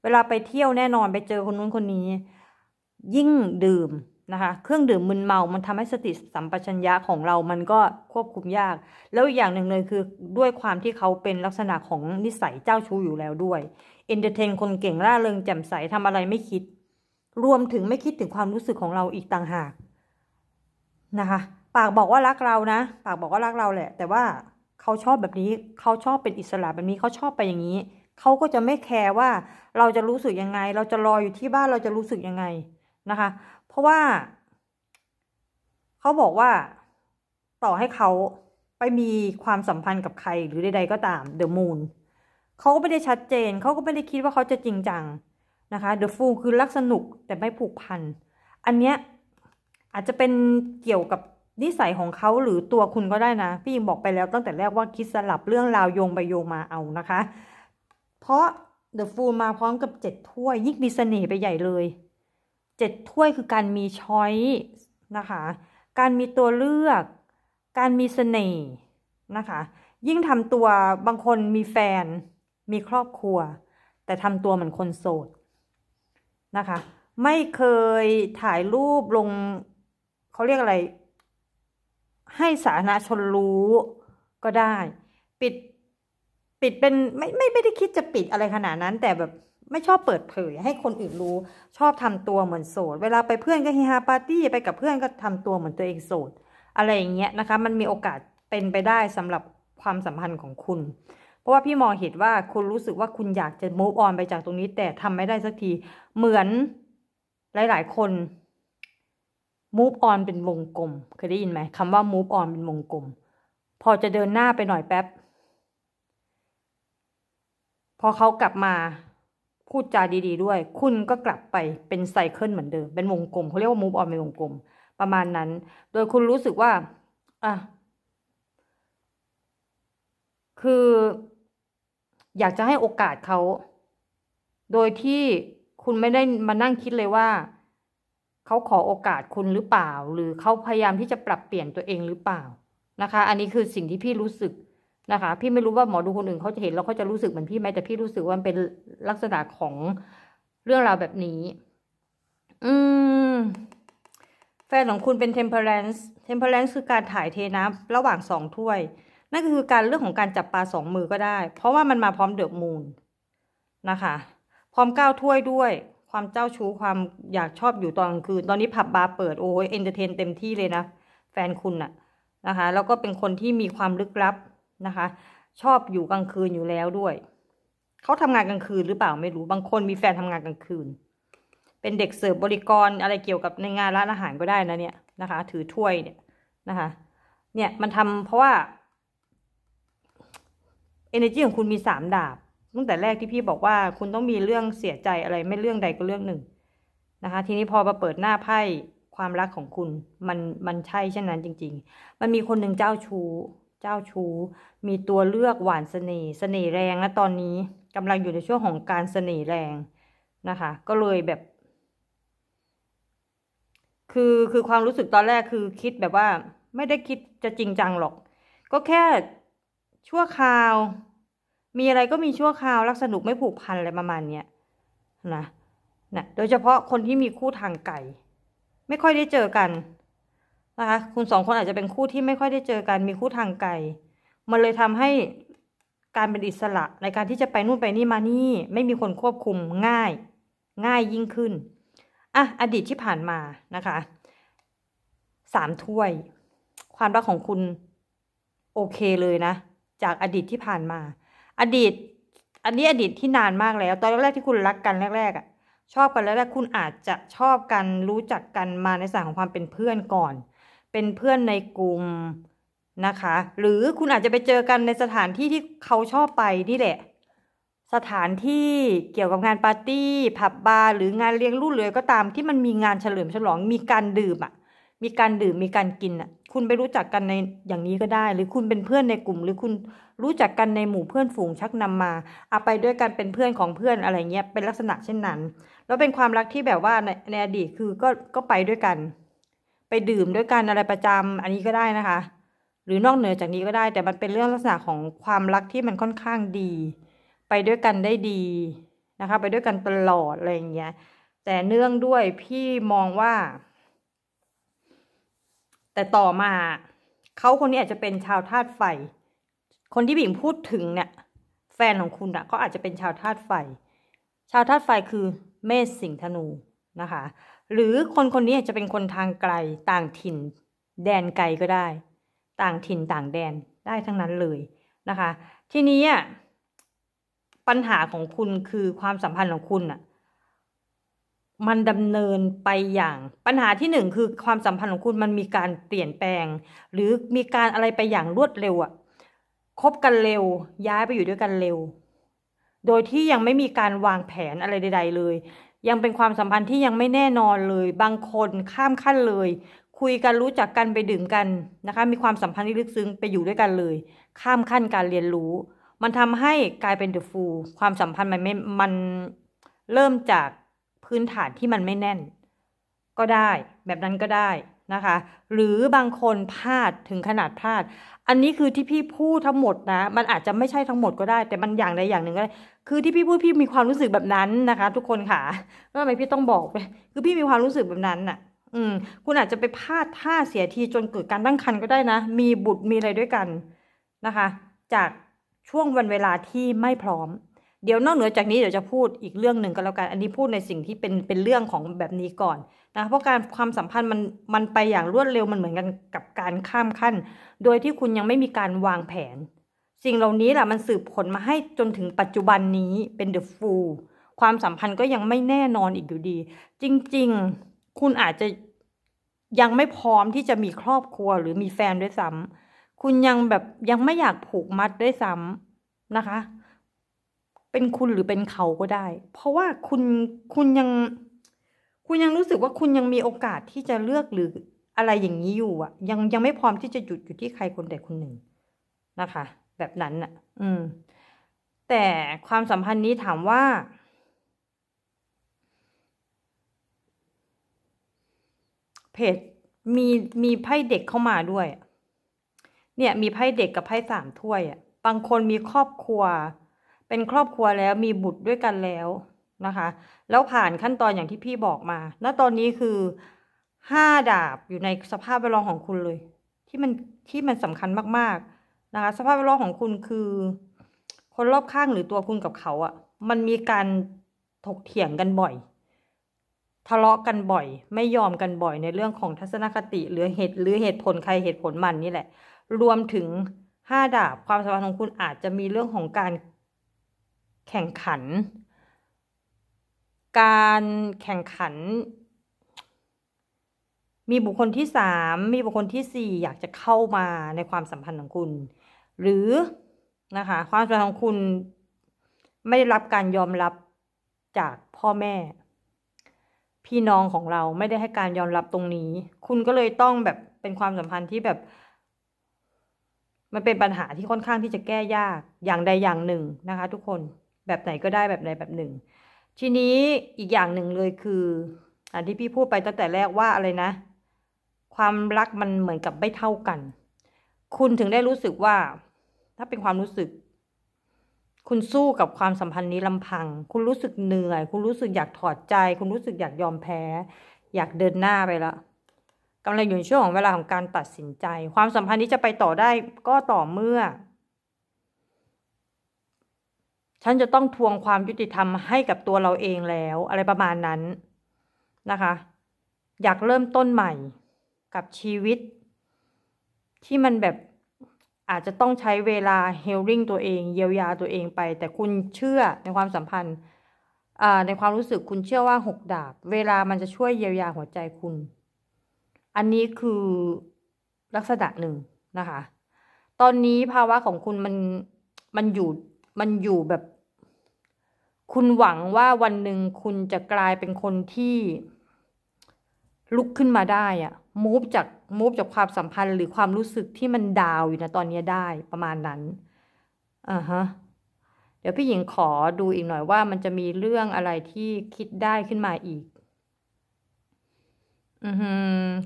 เวลาไปเที่ยวแน่นอนไปเจอคนนู้นคนนี้ ยิ่งดื่มนะคะเครื่องดื่มมึนเมามันทำให้สติสัมปชัญญะของเรามันก็ควบคุมยาก แล้วอย่างหนึ่งเลย คือด้วยความที่เขาเป็นลักษณะของนิสัยเจ้าชู้อยู่แล้วด้วยเอนเตอร์เทน คนเก่งร่าเริงแจ่มใสทำอะไรไม่คิด รวมถึงไม่คิดถึงความรู้สึกของเราอีกต่างหาก นะคะ ปากบอกว่ารักเรานะ ปากบอกว่ารักเราแหละ แต่ว่าเขาชอบแบบนี้เขาชอบเป็นอิสระแบบนี้เขาชอบไปอย่างนี้ เขาก็จะไม่แคร์ว่าเราจะรู้สึกยังไง เราจะรออยู่ที่บ้านเราจะรู้สึกยังไงนะคะราะว่า เขาบอกว่าต่อให้เขาไปมีความสัมพันธ์กับใครหรือใด ๆก็ตามเดอะมูนเขาก็ไม่ได้ชัดเจน เขาก็ไม่ได้คิดว่าเขาจะจริงจังนะคะเดอะฟูคือรักสนุกแต่ไม่ผูกพันอันเนี้ยอาจจะเป็นเกี่ยวกับนิสัยของเขาหรือตัวคุณก็ได้นะ พี่ยิงบอกไปแล้วตั้งแต่แรกว่าคิดสลับเรื่องราวโยงไปโยงมาเอานะคะ เพราะเดอะฟูมาพร้อมกับเจ็ดถ้วยยิ่งมีเสน่ห์ไปใหญ่เลยเจ็ดถ้วยคือการมีช้อยนะคะ การมีตัวเลือก การมีเสน่ห์นะคะ ยิ่งทำตัวบางคนมีแฟน มีครอบครัว แต่ทำตัวเหมือนคนโสด นะคะ ไม่เคยถ่ายรูปลง เขาเรียกอะไร ให้สาธารณชนรู้ก็ได้ ปิดปิดเป็นไม่ไม่ไม่ได้คิดจะปิดอะไรขนาดนั้นแต่แบบไม่ชอบเปิดเผย ให้คนอื่นรู้ ชอบทำตัวเหมือนโสด เวลาไปเพื่อนก็เฮฮาปาร์ตี้ ไปกับเพื่อนก็ทำตัวเหมือนตัวเองโสด อะไรอย่างเงี้ยนะคะ มันมีโอกาสเป็นไปได้สำหรับความสัมพันธ์ของคุณ เพราะว่าพี่มองเห็นว่าคุณรู้สึกว่าคุณอยากจะมูฟออนไปจากตรงนี้ แต่ทำไม่ได้สักที เหมือนหลาย ๆ คนมูฟออนเป็นวงกลมเคยได้ยินไหมคำว่ามูฟออนเป็นวงกลมพอจะเดินหน้าไปหน่อยแป๊บพอเขากลับมาพูดจาดี ๆด้วย คุณก็กลับไปเป็นไซเคิลเหมือนเดิมเป็นวงกลมเขาเรียกว่ามูฟออนเป็นวงกลมประมาณนั้น โดยคุณรู้สึกว่า อ่ะคืออยากจะให้โอกาสเขาโดยที่คุณไม่ได้มานั่งคิดเลยว่า เขาขอโอกาสคุณหรือเปล่า หรือเขาพยายามที่จะปรับเปลี่ยนตัวเองหรือเปล่านะคะ อันนี้คือสิ่งที่พี่รู้สึกนะคะ พี่ไม่รู้ว่าหมอดูคนอื่นเขาจะเห็นแล้วเขาจะรู้สึกเหมือนพี่ไหมแต่พี่รู้สึกว่ามันเป็นลักษณะของเรื่องราวแบบนี้ อืม แฟนของคุณเป็น temperance temperance คือการถ่ายเทน้ำระหว่างสองถ้วย นั่นก็คือการเรื่องของการจับปลาสองมือก็ได้ เพราะว่ามันมาพร้อมเดือบมูลนะคะ พร้อมก้าวถ้วยด้วย ความเจ้าชู้ความอยากชอบอยู่ตอนกลางคืนตอนนี้ผับบาร์เปิดโอ้ยเอนเตอร์เทนเต็มที่เลยนะแฟนคุณอะนะคะ แล้วก็เป็นคนที่มีความลึกลับนะคะชอบอยู่กลางคืนอยู่แล้วด้วย เขาทำงานกลางคืนหรือเปล่าไม่รู้บางคนมีแฟนทำงานกลางคืน เป็นเด็กเสิร์ฟบริกรอะไรเกี่ยวกับในงานร้านอาหารก็ได้นะเนี่ยนะคะ ถือถ้วยเนี่ยนะคะเนี่ยมันทำเพราะว่า energy ของคุณมีสามดาบ ตั้งแต่แรกที่พี่บอกว่าคุณต้องมีเรื่องเสียใจอะไรไม่เรื่องใดก็เรื่องหนึ่งนะคะ ทีนี้พอมาเปิดหน้าไพ่ความรักของคุณ มันมันใช่เช่นนั้นจริง ๆ มันมีคนหนึ่งเจ้าชู้เจ้าชู้มีตัวเลือกหวานเสน่ห์เสน่ห์แรงและตอนนี้กำลังอยู่ในช่วงของการเสน่ห์แรงนะคะ ก็เลยแบบ คือคือความรู้สึกตอนแรกคือคิดแบบว่าไม่ได้คิดจะจริงจังหรอก ก็แค่ชั่วคราวมีอะไรก็มีชั่วคราวรักสนุกไม่ผูกพันอะไรประมาณเนี้ยนะนะโดยเฉพาะคนที่มีคู่ทางไก่ ไม่ค่อยได้เจอกันนะคะคุณสองคนอาจจะเป็นคู่ที่ไม่ค่อยได้เจอกัน มีคู่ทางไกลมันเลยทำให้การเป็นอิสระ ในการที่จะไปนู่นไปนี่มานี่ ไม่มีคนควบคุมง่ายง่ายยิ่งขึ้นอ่ะอดีตที่ผ่านมานะคะสามถ้วย ความรักของคุณ โอเคเลยนะ จากอดีตที่ผ่านมา อดีต อันนี้อดีตที่นานมากแล้วตอนแรกที่คุณรักกันแรก ๆอ่ะชอบกันแรกๆคุณอาจจะชอบกันรู้จักกันมาในสายของความเป็นเพื่อนก่อนเป็นเพื่อนในกลุ่มนะคะ หรือคุณอาจจะไปเจอกันในสถานที่ที่เขาชอบไปนี่แหละ สถานที่เกี่ยวกับงานปาร์ตี้ ผับบาร์หรืองานเลี้ยงรุ่นเลยก็ตามที่มันมีงานเฉลิมฉลอง มีการดื่มอะ่ะ มีการดื่มมีการกินอะ่ะ คุณไปรู้จักกันในอย่างนี้ก็ได้ หรือคุณเป็นเพื่อนในกลุ่ม หรือคุณรู้จักกันในหมู่เพื่อนฝูงชักนำมาเอาไปด้วยกันเป็นเพื่อนของเพื่อนอะไรเงี้ย เป็นลักษณะเช่นนั้นแล้วเป็นความรักที่แบบว่าในในอดีตคือก็ก็ไปด้วยกันไปดื่มด้วยกันอะไรประจำอันนี้ก็ได้นะคะ หรือนอกเหนือจากนี้ก็ได้ แต่มันเป็นเรื่องลักษณะของความรักที่มันค่อนข้างดี ไปด้วยกันได้ดีนะคะ ไปด้วยกันตลอดอะไรอย่างเงี้ย แต่เนื่องด้วยพี่มองว่า แต่ต่อมา เขาคนนี้อาจจะเป็นชาวธาตุไฟ คนที่บิ่งพูดถึงเนี่ย แฟนของคุณอ่ะก็อาจจะเป็นชาวธาตุไฟ ชาวธาตุไฟคือเมษสิงธนูนะคะหรือคนคนนี้อาจจะเป็นคนทางไกลต่างถิ่น แดนไกลก็ได้ ต่างถิ่นต่างแดนได้ทั้งนั้นเลยนะคะ ทีนี้ปัญหาของคุณคือความสัมพันธ์ของคุณอะมันดำเนินไปอย่าง ปัญหาที่หนึ่งคือความสัมพันธ์ของคุณมันมีการเปลี่ยนแปลง หรือมีการอะไรไปอย่างรวดเร็วอะคบกันเร็ว ย้ายไปอยู่ด้วยกันเร็ว โดยที่ยังไม่มีการวางแผนอะไรใด ๆ เลยยังเป็นความสัมพันธ์ที่ยังไม่แน่นอนเลยบางคนข้ามขั้นเลย คุยกันรู้จักกันไปดื่มกันนะคะมีความสัมพันธ์ที่ลึกซึ้งไปอยู่ด้วยกันเลย ข้ามขั้นการเรียนรู้ มันทำให้กลายเป็นเดอะฟูลความสัมพันธ์มันไม่มันเริ่มจากพื้นฐานที่มันไม่แน่น ก็ได้แบบนั้นก็ได้นะคะ หรือบางคนพลาดถึงขนาดพลาด อันนี้คือที่พี่พูดทั้งหมดนะมันอาจจะไม่ใช่ทั้งหมดก็ได้ แต่มันอย่างใดอย่างหนึ่งก็ได้คือที่พี่พูดพี่มีความรู้สึกแบบนั้นนะคะ ทุกคนค่ะว่าทำไมพี่ต้องบอกไปคือพี่มีความรู้สึกแบบนั้นน่ะ อืม คุณอาจจะไปพลาดท่าเสียทีจนเกิดการตั้งครรภ์ก็ได้นะ มีบุตรมีอะไรด้วยกันนะคะ จากช่วงวันเวลาที่ไม่พร้อมเดี๋ยวนอกเหนือจากนี้เดี๋ยวจะพูดอีกเรื่องหนึ่งก็แล้วกัน อันนี้พูดในสิ่งที่เป็นเป็นเรื่องของแบบนี้ก่อนนะ เพราะการความสัมพันธ์มันมันไปอย่างรวดเร็วมันเหมือนกันกับการข้ามขั้น โดยที่คุณยังไม่มีการวางแผน สิ่งเหล่านี้แหละมันสืบผลมาให้จนถึงปัจจุบันนี้เป็นเดอะฟูลความสัมพันธ์ก็ยังไม่แน่นอนอีกอยู่ดี จริง ๆ คุณอาจจะยังไม่พร้อมที่จะมีครอบครัวหรือมีแฟนด้วยซ้ำคุณยังแบบยังไม่อยากผูกมัดด้วยซ้ำนะคะเป็นคุณหรือเป็นเขาก็ได้ เพราะว่าคุณคุณยัง คุณยังรู้สึกว่าคุณยังมีโอกาสที่จะเลือกหรืออะไรอย่างนี้อยู่ อ่ะ ยังยังไม่พร้อมที่จะหยุดอยู่ที่ใครคนใดคนหนึ่งนะคะ แบบนั้นอ่ะ อืม แต่ความสัมพันธ์นี้ถามว่าเพจมีมีไพ่เด็กเข้ามาด้วย เนี่ย มีไพ่เด็กกับไพ่สามถ้วยอ่ะบางคนมีครอบครัวเป็นครอบครัวแล้วมีบุตรด้วยกันแล้วนะคะ แล้วผ่านขั้นตอนอย่างที่พี่บอกมา ณตอนนี้คือห้าดาบอยู่ในสภาพแวดล้อมของคุณเลย ที่มันที่มันสำคัญมาก ๆนะคะ สภาพแวดล้อมของคุณคือ คนรอบข้างหรือตัวคุณกับเขาอะ่ะมันมีการถกเถียงกันบ่อย ทะเลาะกันบ่อย ไม่ยอมกันบ่อยในเรื่องของทัศนคติ หรือเหตุหรือเหตุผลใครเหตุผลมันนี่แหละ รวมถึงห้าดาบความสัมพันธ์ของคุณอาจจะมีเรื่องของการแข่งขัน การแข่งขัน มีบุคคลที่สามมีบุคคลที่สี่อยากจะเข้ามาในความสัมพันธ์ของคุณ หรือนะคะความสัมพันธ์ของคุณไม่ได้รับการยอมรับจากพ่อแม่ พี่น้องของเราไม่ได้ให้การยอมรับตรงนี้ คุณก็เลยต้องแบบเป็นความสัมพันธ์ที่แบบ มันเป็นปัญหาที่ค่อนข้างที่จะแก้ยากอย่างใดอย่างหนึ่งนะคะ ทุกคนแบบไหนก็ได้แบบใดแบบหนึ่งทีนี้อีกอย่างหนึ่งเลยคือ อันที่พี่พูดไปตั้งแต่แรกว่าอะไรนะ ความรักมันเหมือนกับไม่เท่ากัน คุณถึงได้รู้สึกว่า ถ้าเป็นความรู้สึก คุณสู้กับความสัมพันธ์นี้ลำพัง คุณรู้สึกเหนื่อย คุณรู้สึกอยากถอดใจ คุณรู้สึกอยากยอมแพ้ อยากเดินหน้าไปละกำลังอยู่ในช่วงของเวลาของการตัดสินใจ ความสัมพันธ์นี้จะไปต่อได้ก็ต่อเมื่อฉันจะต้องทวงความยุติธรรมให้กับตัวเราเองแล้วอะไรประมาณนั้นนะคะ อยากเริ่มต้นใหม่กับชีวิต ที่มันแบบอาจจะต้องใช้เวลาเฮลิ่งตัวเองเยียวยาตัวเองไป แต่คุณเชื่อในความสัมพันธ์ในความรู้สึกคุณเชื่อว่าหกดาบ เวลามันจะช่วยเยียวยาหัวใจคุณ อันนี้คือลักษณะหนึ่งนะคะ ตอนนี้ภาวะของคุณมันมันอยู่มันอยู่แบบคุณหวังว่าวันหนึ่งคุณจะกลายเป็นคนที่ลุกขึ้นมาได้อะมูฟจากมูฟจากความสัมพันธ์ หรือความรู้สึกที่มันดาวอยู่นะตอนนี้ได้ประมาณนั้นอ่าฮะ เดี๋ยวพี่หญิงขอดูอีกหน่อยว่ามันจะมีเรื่องอะไรที่คิดได้ขึ้นมาอีก อือฮึ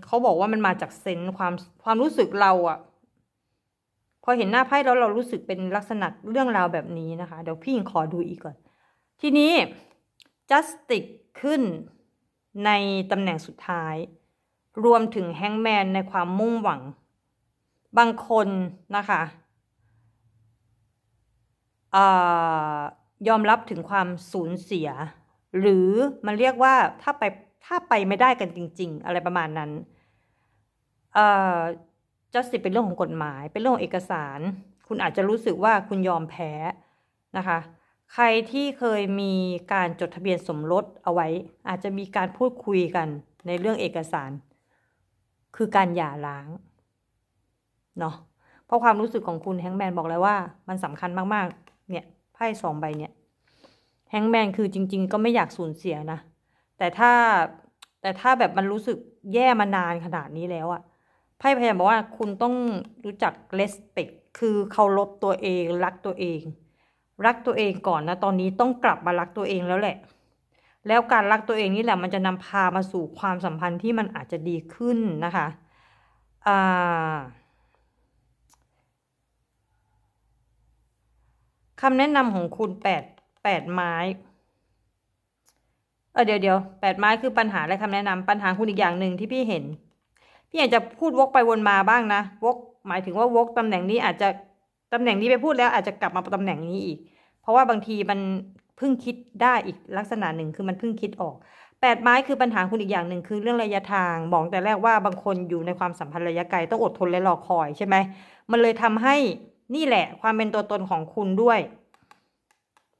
เขาบอกว่ามันมาจากเซนความความรู้สึกเราอะพอเห็นหน้าไพ่แล้วเรารู้สึกเป็นลักษณะเรื่องราวแบบนี้นะคะ เดี๋ยวพี่ยังขอดูอีกก่อน ทีนี้ justice ขึ้นในตำแหน่งสุดท้าย รวมถึงแฮงแมนในความมุ่งหวัง บางคนนะคะยอมรับถึงความสูญเสีย หรือมันเรียกว่าถ้าไปถ้าไปไม่ได้กันจริงๆ อะไรประมาณนั้นจ้าสิเป็นเรื่องของกฎหมาย เป็นเรื่องของเอกสาร คุณอาจจะรู้สึกว่าคุณยอมแพ้ นะคะ ใครที่เคยมีการจดทะเบียนสมรสเอาไว้ อาจจะมีการพูดคุยกันในเรื่องเอกสาร คือการหย่าร้าง เนาะเพราะความรู้สึกของคุณแฮงแมนบอกแล้วว่ามันสำคัญมากๆ เนี่ย ไพ่สองใบเนี่ย แฮงแมนคือจริงๆก็ไม่อยากสูญเสียนะ แต่ถ้า แต่ถ้าแบบมันรู้สึกแย่มานานขนาดนี้แล้วอะไพ่พยายามบอกว่าคุณต้องรู้จัก respect คือเคารพตัวเองรักตัวเอง รักตัวเองก่อนนะตอนนี้ต้องกลับมารักตัวเองแล้วแหละ แล้วการรักตัวเองนี่แหละมันจะนำพามาสู่ความสัมพันธ์ที่มันอาจจะดีขึ้นนะคะอ่าคำแนะนำของคุณแปดแปดไม้เออเดี๋ยวเดี๋ยวแปดไม้คือปัญหา และคำแนะนำปัญหา คุณอีกอย่างหนึ่งที่พี่เห็นพี่อาจจะพูดวกไปวนมาบ้างนะ วก หมายถึงว่าวกตำแหน่งนี้อาจจะตำแหน่งนี้ไปพูดแล้วอาจจะกลับมาตำแหน่งนี้อีก เพราะว่าบางทีมันเพิ่งคิดได้อีกลักษณะหนึ่งคือมันเพิ่งคิดออก แปดไม้คือปัญหาคุณอีกอย่างหนึ่งคือเรื่องระยะทางบอกแต่แรกว่าบางคนอยู่ในความสัมพันธ์ระยะไกลต้องอดทนและรอคอยใช่ไหม มันเลยทำให้ นี่แหละ ความเป็นตัวตนของคุณด้วย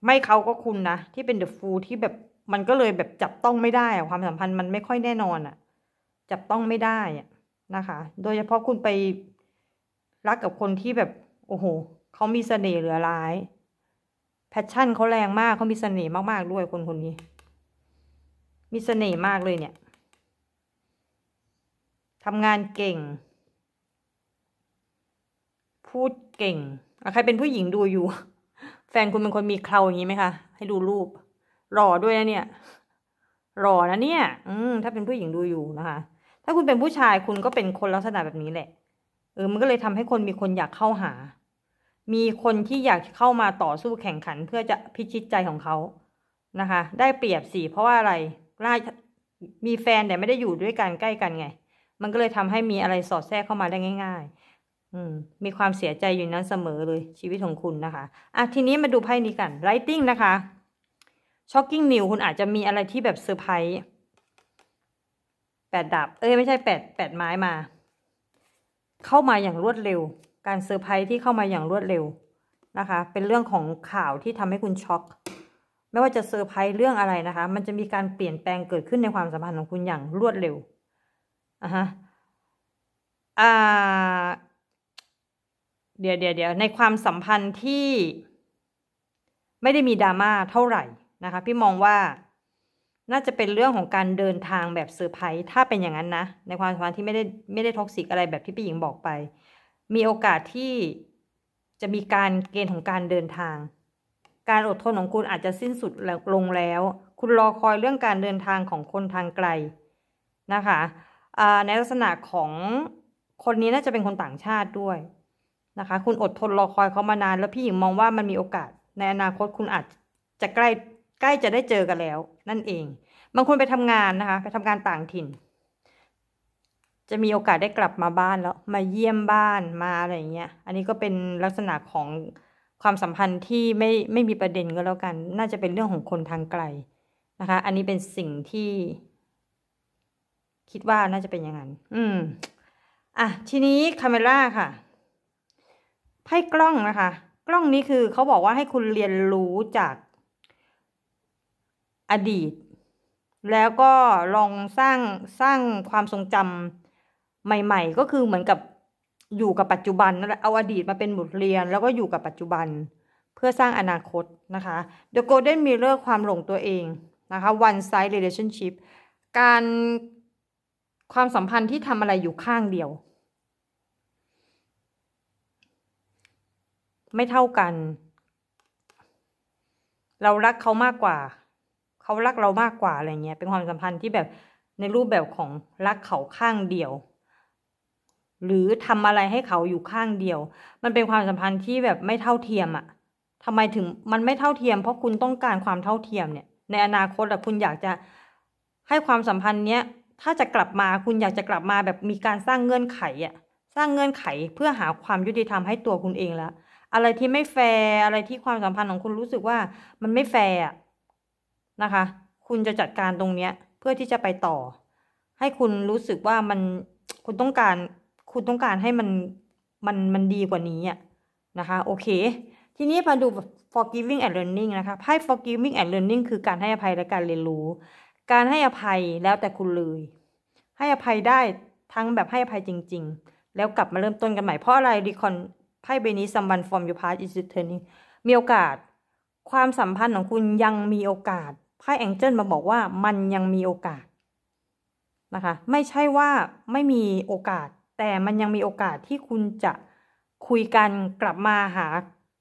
ไม่เขาก็คุณนะที่เป็นเดอะฟูที่แบบมันก็เลยแบบจับต้องไม่ได้ความสัมพันธ์มันไม่ค่อยแน่นอนอะจับต้องไม่ได้อ่ะนะคะ โดยเฉพาะคุณไปรักกับคนที่แบบ โอ้โห เขามีเสน่ห์เหลือร้ายแพชชั่นเขาแรงมากเขามีเสน่ห์มากๆด้วยคนคนนี้ มีเสน่ห์มากเลยเนี่ยทำงานเก่ง พูดเก่งใครเป็นผู้หญิงดูอยู่ แฟนคุณเป็นคนมีเคราอย่างนี้ไหมคะให้ดูรูปหล่อด้วยนะเนี่ยหล่อนะเนี่ย อืมถ้าเป็นผู้หญิงดูอยู่ นะคะถ้าคุณเป็นผู้ชายคุณก็เป็นคนลักษณะแบบนี้แหละ เออ มันก็เลยทำให้คนมีคนอยากเข้าหา มีคนที่อยากเข้ามาต่อสู้แข่งขันเพื่อจะพิชิตใจของเขา นะคะ ได้เปรียบสี่เพราะว่าอะไรไล่มีแฟนแต่ไม่ได้อยู่ด้วยกันใกล้กันไง มันก็เลยทำให้มีอะไรสอดแทรกเข้ามาได้ง่าย ๆ อืม มีความเสียใจอยู่นั้นเสมอเลยชีวิตของคุณนะคะอ่ะทีนี้มาดูไพ่นี้กันไลติงนะคะ ช็อกกิ้งนิวคุณอาจจะมีอะไรที่แบบเซอร์ไพรส์แปดดาบเอ้ยไม่ใช่แปดแปดไม้มา เข้ามาอย่างรวดเร็วการเซอร์ไพรส์ที่เข้ามาอย่างรวดเร็วนะคะ เป็นเรื่องของข่าวที่ทำให้คุณช็อก ไม่ว่าจะเซอร์ไพรส์เรื่องอะไรนะคะ มันจะมีการเปลี่ยนแปลงเกิดขึ้นในความสัมพันธ์ของคุณอย่างรวดเร็วอ่ะฮะอ่าเดี๋ยวเดี๋ยวเดี๋ยวในความสัมพันธ์ที่ ไม่ได้มีดราม่าเท่าไหร่นะคะ พี่มองว่าน่าจะเป็นเรื่องของการเดินทางแบบเซอร์ไพรส์ ถ้าเป็นอย่างนั้นนะ ในความสัมพันธ์ที่ไม่ได้ไม่ได้ท็อกซิกอะไรแบบที่พี่หญิงบอกไป มีโอกาสที่จะมีการเกณฑ์ของการเดินทาง การอดทนของคุณอาจจะสิ้นสุดลงแล้ว คุณรอคอยเรื่องการเดินทางของคนทางไกลนะคะ ในลักษณะของคนนี้น่าจะเป็นคนต่างชาติด้วยนะคะ คุณอดทนรอคอยเขามานานแล้วพี่หญิงมองว่ามันมีโอกาส ในอนาคตคุณอาจจะใกล้ใกล้จะได้เจอกันแล้ว นั่นเอง บางคนไปทำงานนะคะ ไปทำงานต่างถิ่น จะมีโอกาสได้กลับมาบ้านแล้ว มาเยี่ยมบ้านมาอะไรอย่างเงี้ยอันนี้ก็เป็นลักษณะของความสัมพันธ์ที่ไม่ไม่มีประเด็นก็แล้วกัน น่าจะเป็นเรื่องของคนทางไกลนะคะ อันนี้เป็นสิ่งที่ คิดว่าน่าจะเป็นอย่างนั้น อืม อ่ะ ทีนี้คาเมล่าค่ะไพ่กล้องนะคะ กล้องนี้คือเขาบอกว่าให้คุณเรียนรู้จากอดีตแล้วก็ลองสร้างสร้างความทรงจำใหม่ ๆ ก็คือเหมือนกับอยู่กับปัจจุบันเอาอดีตมาเป็นบทเรียนแล้วก็อยู่กับปัจจุบันเพื่อสร้างอนาคตนะคะ The Golden Mirror ความหลงตัวเองนะคะ One Side Relationship การความสัมพันธ์ที่ทำอะไรอยู่ข้างเดียว ไม่เท่ากัน เรารักเขามากกว่าเขารักเรามากกว่าอะไรเงี้ยเป็นความสัมพันธ์ที่แบบในรูปแบบของรักเขาข้างเดียว หรือทำอะไรให้เขาอยู่ข้างเดียว มันเป็นความสัมพันธ์ที่แบบไม่เท่าเทียมอะทำไมถึงมันไม่เท่าเทียม เพราะคุณต้องการความเท่าเทียมเนี่ย ในอนาคตอะคุณอยากจะให้ความสัมพันธ์เนี้ยถ้าจะกลับมาคุณอยากจะกลับมาแบบมีการสร้างเงื่อนไขอะสร้างเงื่อนไขเพื่อหาความยุติธรรมให้ตัวคุณเองละอะไรที่ไม่แฟร์อะไรที่ความสัมพันธ์ของคุณรู้สึกว่ามันไม่แฟร์อะนะคะคุณจะจัดการตรงเนี้ยเพื่อที่จะไปต่อ ให้คุณรู้สึกว่ามันคุณต้องการคุณต้องการให้มันมันมันดีกว่านี้อะนะคะ โอเค ทีนี้มาดู forgiving and learning นะคะไพ่ forgiving and learning คือการให้อภัยและการเรียนรู้ การให้อภัยแล้วแต่คุณเลย ให้อภัยได้ทั้งแบบให้อภัยจริง ๆ แล้วกลับมาเริ่มต้นกันใหม่ เพราะอะไรดีคอนไพ่ใบนี้สัมบันฟอร์มยูพาร์ตอิสเทอร์นิงมีโอกาสความสัมพันธ์ของคุณยังมีโอกาสไพ่แองเจิลมาบอกว่ามันยังมีโอกาสนะคะ ไม่ใช่ว่าไม่มีโอกาส แต่มันยังมีโอกาสที่คุณจะคุยกันกลับมาหา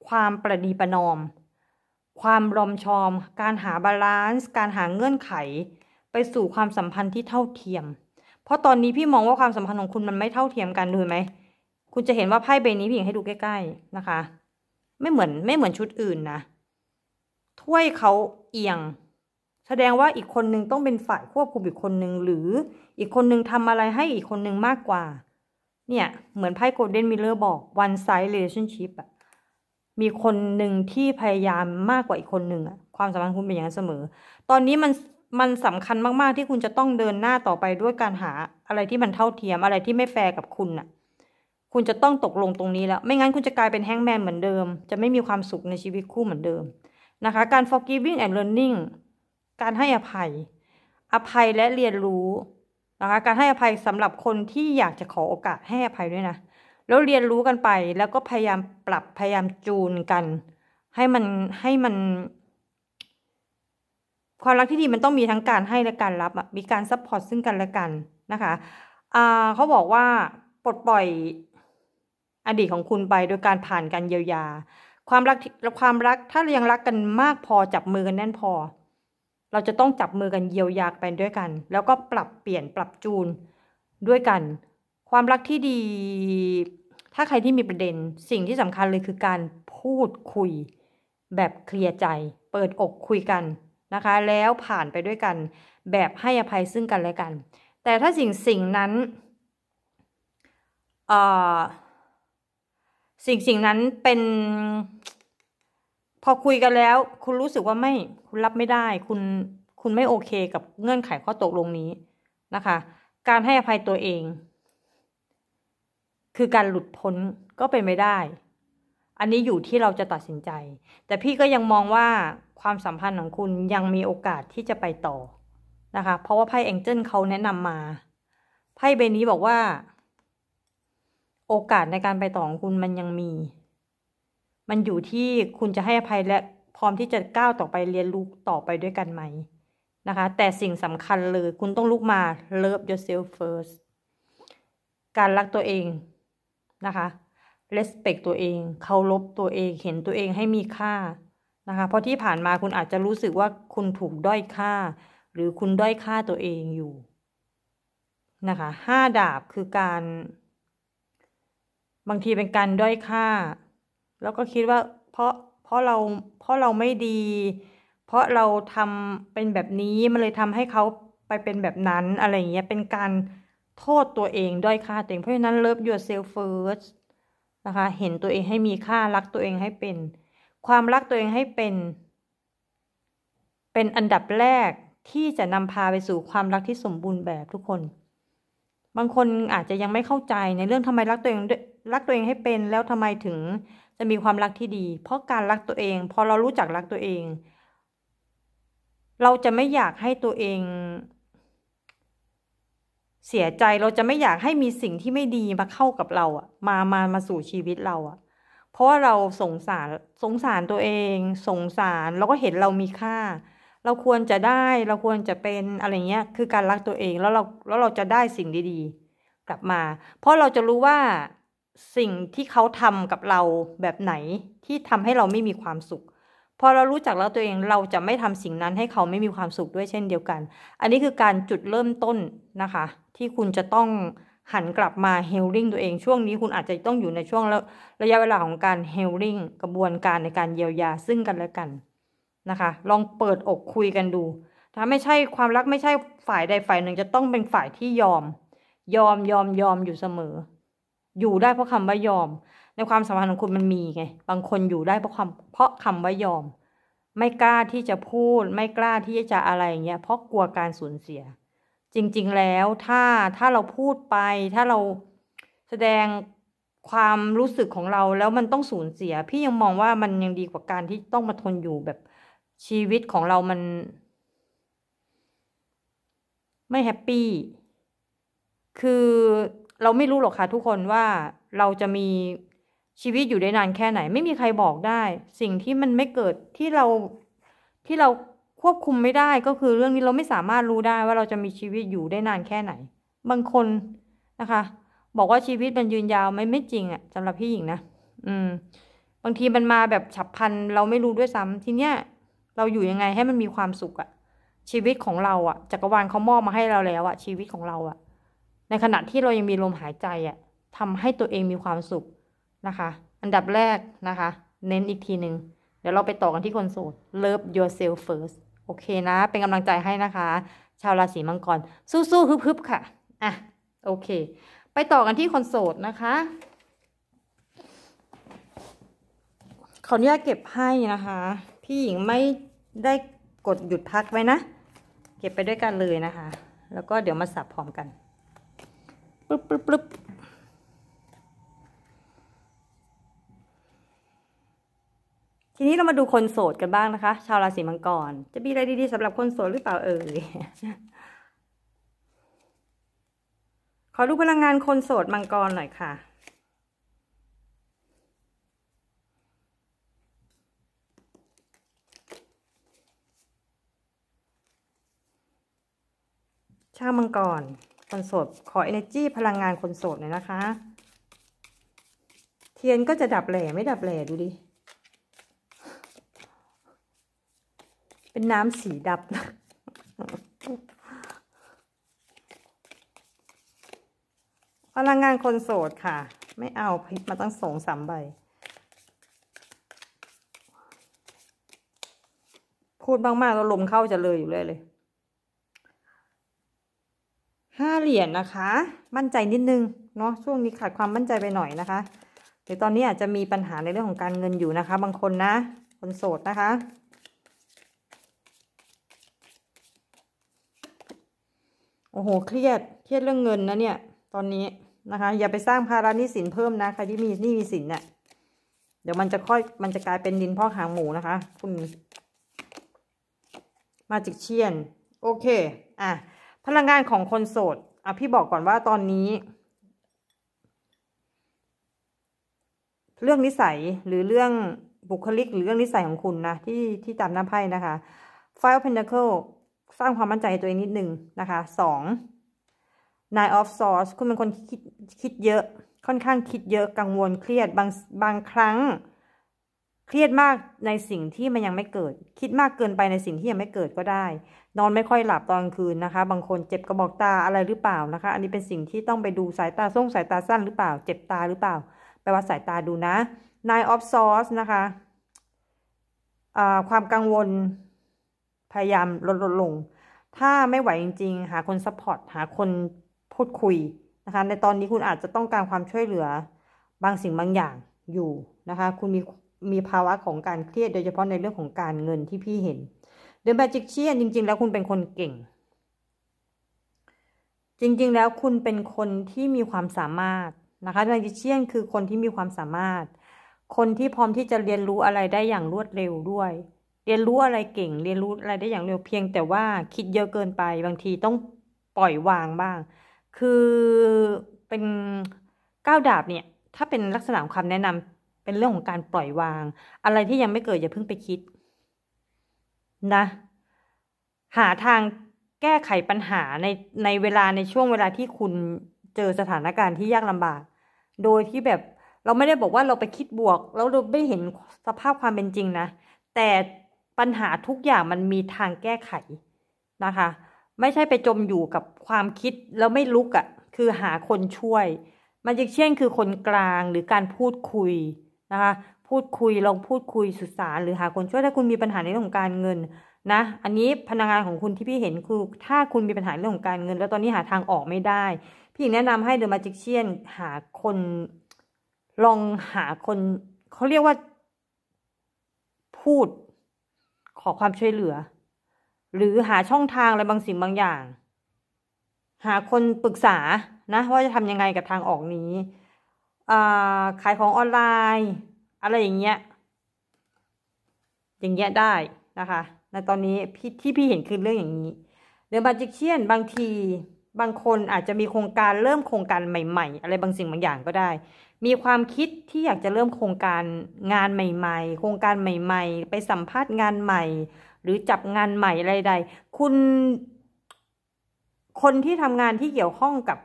ความประดีประนอม ความรอมชอม การหาบาลานซ์การหาเงื่อนไข ไปสู่ความสัมพันธ์ที่เท่าเทียม เพราะตอนนี้พี่มองว่าความสัมพันธ์ของคุณมันไม่เท่าเทียมกันดูไหมคุณจะเห็นว่าไพ่ใบนี้พี่หญิงให้ดูใกล้ๆนะคะ ไม่เหมือนไม่เหมือนชุดอื่นนะถ้วยเขาเอียงแสดงว่าอีกคนนึงต้องเป็นฝ่ายควบคุมอีกคนนึงหรืออีกคนนึงทำอะไรให้อีกคนนึงมากกว่าเนี่ยเหมือนไพ่โกลเด้นมิเลอร์บอก one side relationship อะมีคนหนึ่งที่พยายามมากกว่าอีกคนหนึ่งอะความสัมพันธ์คุณเป็นอย่างนั้นเสมอ ตอนนี้มันมันสำคัญมาก ๆ ที่คุณจะต้องเดินหน้าต่อไปด้วยการหาอะไรที่มันเท่าเทียมอะไรที่ไม่แฟร์กับคุณอะคุณจะต้องตกลงตรงนี้แล้ว ไม่งั้นคุณจะกลายเป็นแฮงแมนเหมือนเดิม จะไม่มีความสุขในชีวิตคู่เหมือนเดิมนะคะการ forgiving and learning การให้อภัย อภัยและเรียนรู้นะคะ การให้อภัยสำหรับคนที่อยากจะขอโอกาสให้อภัยด้วยนะ แล้วเรียนรู้กันไปแล้วก็พยายามปรับ พยายามจูนกัน ให้มัน ให้มันความรักที่ดีมันต้องมีทั้งการให้และการรับมีการซัพพอร์ตซึ่งกันและกันนะคะ อ่าเขาบอกว่าปลดปล่อยอดีตของคุณไปโดยการผ่านการเยียวยา ความรักความรักถ้ายังรักกันมากพอจับมือกันแน่นพอเราจะต้องจับมือกันเยียวยาไปด้วยกัน แล้วก็ปรับเปลี่ยนปรับจูนด้วยกัน ความรักที่ดีถ้าใครที่มีประเด็นสิ่งที่สำคัญเลยคือการพูดคุย แบบเคลียร์ใจ เปิดอกคุยกันนะคะแล้วผ่านไปด้วยกัน แบบให้อภัยซึ่งกันและกัน แต่ถ้าสิ่งสิ่งนั้นสิ่งสิ่งนั้นเป็นพอคุยกันแล้วคุณรู้สึกว่าไม่คุณรับไม่ได้ คุณคุณไม่โอเคกับเงื่อนไขข้อตกลงนี้นะคะ การให้อภัยตัวเอง คือการหลุดพ้นก็เป็นไม่ได้ อันนี้อยู่ที่เราจะตัดสินใจ แต่พี่ก็ยังมองว่าความสัมพันธ์ของคุณยังมีโอกาสที่จะไปต่อนะคะ เพราะว่าไพ่แองเจิลเขาแนะนำมา ไพ่ใบนี้บอกว่า โอกาสในการไปต่อของคุณมันยังมีมันอยู่ที่คุณจะให้อภัยและพร้อมที่จะก้าวต่อไปเรียนรู้ต่อไปด้วยกันไหมนะคะแต่สิ่งสำคัญเลย คุณต้องลุกมา love yourself first การรักตัวเองนะคะ respect ตัวเอง เคารพตัวเองเห็นตัวเองให้มีค่านะคะเพราะที่ผ่านมาคุณอาจจะรู้สึกว่าคุณถูกด้อยค่า หรือคุณด้อยค่าตัวเองอยู่นะคะห้าดาบคือการบางทีเป็นการด้อยค่าแล้วก็คิดว่า เพราะเพราะเราเพราะเราไม่ดี เพราะเราทำเป็นแบบนี้มันเลยทำให้เขาไปเป็นแบบนั้นอะไรอย่างเงี้ยเป็นการโทษตัวเองด้อยค่าตัวเองเพราะฉะนั้น love yourself first นะคะ เห็นตัวเองให้มีค่ารักตัวเองให้เป็น ความรักตัวเองให้เป็น เป็นอันดับแรกที่จะนำพาไปสู่ความรักที่สมบูรณ์แบบทุกคน บางคนอาจจะยังไม่เข้าใจในเรื่องทำไมรักตัวเองรักตัวเองให้เป็นแล้วทำไมถึงจะมีความรักที่ดี เพราะการรักตัวเอง พอเรารู้จักรักตัวเอง เราจะไม่อยากให้ตัวเอง เสียใจเราจะไม่อยากให้มีสิ่งที่ไม่ดี มาเข้ากับเราอะมา มา มาสู่ชีวิตเราอะ เพราะว่าเราสงสาร สงสารตัวเอง สงสารแล้วก็เห็นเรามีค่า เราควรจะได้ เราควรจะเป็น อะไรเงี้ย คือการรักตัวเอง แล้วเรา แล้วเราจะได้สิ่งดี ๆ กลับมา เพราะเราจะรู้ว่าสิ่งที่เขาทำกับเราแบบไหนที่ทำให้เราไม่มีความสุข พอเรารู้จักแล้วตัวเองเราจะไม่ทำสิ่งนั้นให้เขาไม่มีความสุขด้วยเช่นเดียวกัน อันนี้คือการจุดเริ่มต้นนะคะที่คุณจะต้องหันกลับมาเฮลิ่งตัวเองช่วงนี้คุณอาจจะต้องอยู่ในช่วงระยะเวลาของการเฮลลิ่งกระบวนการในการเยียวยาซึ่งกันและกันนะคะ ลองเปิดอกคุยกันดู ถ้าไม่ใช่ความรักไม่ใช่ฝ่ายใดฝ่ายหนึ่งจะต้องเป็นฝ่ายที่ยอม ยอมยอมยอมอยู่เสมออยู่ได้เพราะคำว่ายอมในความสัมพันธ์ของคุณมันมีไง บางคนอยู่ได้เพราะความเพราะคำว่ายอม ไม่กล้าที่จะพูด ไม่กล้าที่จะอะไรอย่างเงี้ยเพราะกลัวการสูญเสีย จริง ๆ แล้วถ้าถ้าเราพูดไป ถ้าเราแสดงความรู้สึกของเราแล้วมันต้องสูญเสีย พี่ยังมองว่ามันยังดีกว่าการที่ต้องมาทนอยู่แบบชีวิตของเรามัน ไม่แฮปปี้คือเราไม่รู้หรอกค่ะ ทุกคนว่าเราจะมีชีวิตอยู่ได้นานแค่ไหน ไม่มีใครบอกได้สิ่งที่มันไม่เกิดที่เราที่เราควบคุมไม่ได้ก็คือเรื่องนี้เราไม่สามารถรู้ได้ว่าเราจะมีชีวิตอยู่ได้นานแค่ไหน บางคนนะคะ บอกว่าชีวิตมันยืนยาวไม่ไม่จริงอะ่ะสำหรับพี่หญิงนะอืมบางทีมันมาแบบฉับพลันเราไม่รู้ด้วยซ้ำ ทีเนี้ยเราอยู่ยังไงให้มันมีความสุขอะ่ะชีวิตของเราอะ่ะจักรวาลเขามอบมาให้เราแล้วอะ่ะ ชีวิตของเราอะ่ะในขณะที่เรายังมีลมหายใจอ่ะทำให้ตัวเองมีความสุขนะคะ อันดับแรกนะคะ เน้นอีกทีหนึ่งเดี๋ยวเราไปต่อกันที่คนโสด love yourself first โอเคนะ เป็นกำลังใจให้นะคะ ชาวราศีมังกรสู้ๆ ฮึบๆ ค่ะ อ่ะ โอเค ไปต่อกันที่คนโสดนะคะ ขออนุญาตเก็บให้นะคะพี่หญิงไม่ได้กดหยุดพักไว้นะ เก็บไปด้วยกันเลยนะคะ แล้วก็เดี๋ยวมาสับพร้อมกันปึ๊บปึ๊บปึ๊บทีนี้เรามาดูคนโสดกันบ้างนะคะ ชาวราศีมังกร จะมีอะไรดีๆสำหรับคนโสดหรือเปล่าเอ่ยขอดูพลังงานคนโสดมังกรหน่อยค่ะ ชาวมังกรคนโสดขอ energy พลังงานคนโสดหน่อย นะคะ เทียนก็จะดับแหล่ไม่ดับแหล่ดู ดิ เป็นน้ำสีดับพลังงานคนโสดค่ะ ไม่เอาพิษมาตั้งสองสามใบ พูดมากๆแล้วลมเข้าจะเลยอยู่เลยเลยห้าเหรียญนนะคะ มั่นใจนิดนึงเนาะช่วงนี้ขาดความมั่นใจไปหน่อยนะคะเดี๋ยวตอนนี้อาจจะมีปัญหาในเรื่องของการเงินอยู่นะคะ บางคนนะ คนโสดนะคะโอ้โหเครียดเครียดเรื่องเงินนะเนี่ยตอนนี้นะคะ อย่าไปสร้างภาระหนี้สินเพิ่มนะใครที่มีหนี้มีสินเนี่ยเดี๋ยวมันจะค่อยมันจะกลายเป็นดินพ่อหางหมูนะคะ คุณมาจิกเชียนโอเคอ่ะพลังงานของคนโสด อ่ะพี่บอกก่อนว่าตอนนี้ เรื่องนิสัยหรือเรื่องบุคลิก หรือเรื่องนิสัยของคุณนะ ที่ที่ตามหน้าไพ่นะคะ Five Pentacle สร้างความมั่นใจตัวเองนิดหนึ่งนะคะสอง Nine of Swords คุณเป็นคนคิดคิดเยอะค่อนข้างคิดเยอะกังวลเครียดบางบางครั้ง เครียดมากในสิ่งที่มันยังไม่เกิด คิดมากเกินไปในสิ่งที่ยังไม่เกิดก็ได้นอนไม่ค่อยหลับตอนคืนนะคะ บางคนเจ็บกระบอกตาอะไรหรือเปล่านะคะ อันนี้เป็นสิ่งที่ต้องไปดูสายตา ส่งสายตาสั้นหรือเปล่า เจ็บตาหรือเปล่า ไปวัดสายตาดูนะ Nine of Swords นะคะ ความกังวลพยายามลดลดลง ถ้าไม่ไหวจริงๆ หาคนซัพพอร์ต หาคนพูดคุยนะคะ ในตอนนี้คุณอาจจะต้องการความช่วยเหลือบางสิ่งบางอย่างอยู่นะคะ คุณมีมีภาวะของการเครียด โดยเฉพาะในเรื่องของการเงินที่พี่เห็นเดอะแมจิกเชียนจริงๆ แล้วคุณเป็นคนเก่ง จริงๆ แล้วคุณเป็นคนที่มีความสามารถนะคะเดอะแมจิกเชียนคือคนที่มีความสามารถ คนที่พร้อมที่จะเรียนรู้อะไรได้อย่างรวดเร็วด้วย เรียนรู้อะไรเก่ง เรียนรู้อะไรได้อย่างเร็วเพียง แต่ว่าคิดเยอะเกินไป บางทีต้องปล่อยวางบ้าง คือเป็นก้าวดาบเนี่ยถ้าเป็นลักษณะของคำแนะนำเป็นเรื่องของการปล่อยวาง อะไรที่ยังไม่เกิดอย่าเพิ่งไปคิดนะหาทางแก้ไขปัญหาในในเวลาในช่วงเวลาที่คุณเจอสถานการณ์ที่ยากลำบาก โดยที่แบบเราไม่ได้บอกว่าเราไปคิดบวกแล้วเราไม่เห็นสภาพความเป็นจริงนะ แต่ปัญหาทุกอย่างมันมีทางแก้ไขนะคะ ไม่ใช่ไปจมอยู่กับความคิดแล้วไม่ลุกอะ่ะคือหาคนช่วย มันจะเช่นคือคนกลางหรือการพูดคุยนะคะพูดคุย ลองพูดคุยสื่อสารหรือหาคนช่วยถ้าคุณมีปัญหาในเรื่องของการเงิน นะ อันนี้พนักงานของคุณที่พี่เห็นคือถ้าคุณมีปัญหาเรื่องของการเงิน แล้วตอนนี้หาทางออกไม่ได้ พี่แนะนำให้เดอะมาจิกเชียนหาคนลองหาคนเขาเรียกว่าพูดขอความช่วยเหลือ หรือหาช่องทางอะไรบางสิ่งบางอย่าง หาคนปรึกษา นะว่าจะทำยังไงกับทางออกนี้ขายของออนไลน์อะไรอย่างเงี้ยอย่างเงี้ยได้นะคะ ในตอนนี้พี่ที่พี่เห็นคือเรื่องอย่างนี้เดือนบัจิเชียนบางทีบางคนอาจจะมีโครงการเริ่มโครงการใหม่ ๆ อะไรบางสิ่งบางอย่างก็ได้ มีความคิดที่อยากจะเริ่มโครงการงานใหม่ ๆ โครงการใหม่ ๆ ไปสัมภาษณ์งานใหม่ หรือจับงานใหม่อะไรใดคุณ คนที่ทำงานที่เกี่ยวข้องกับ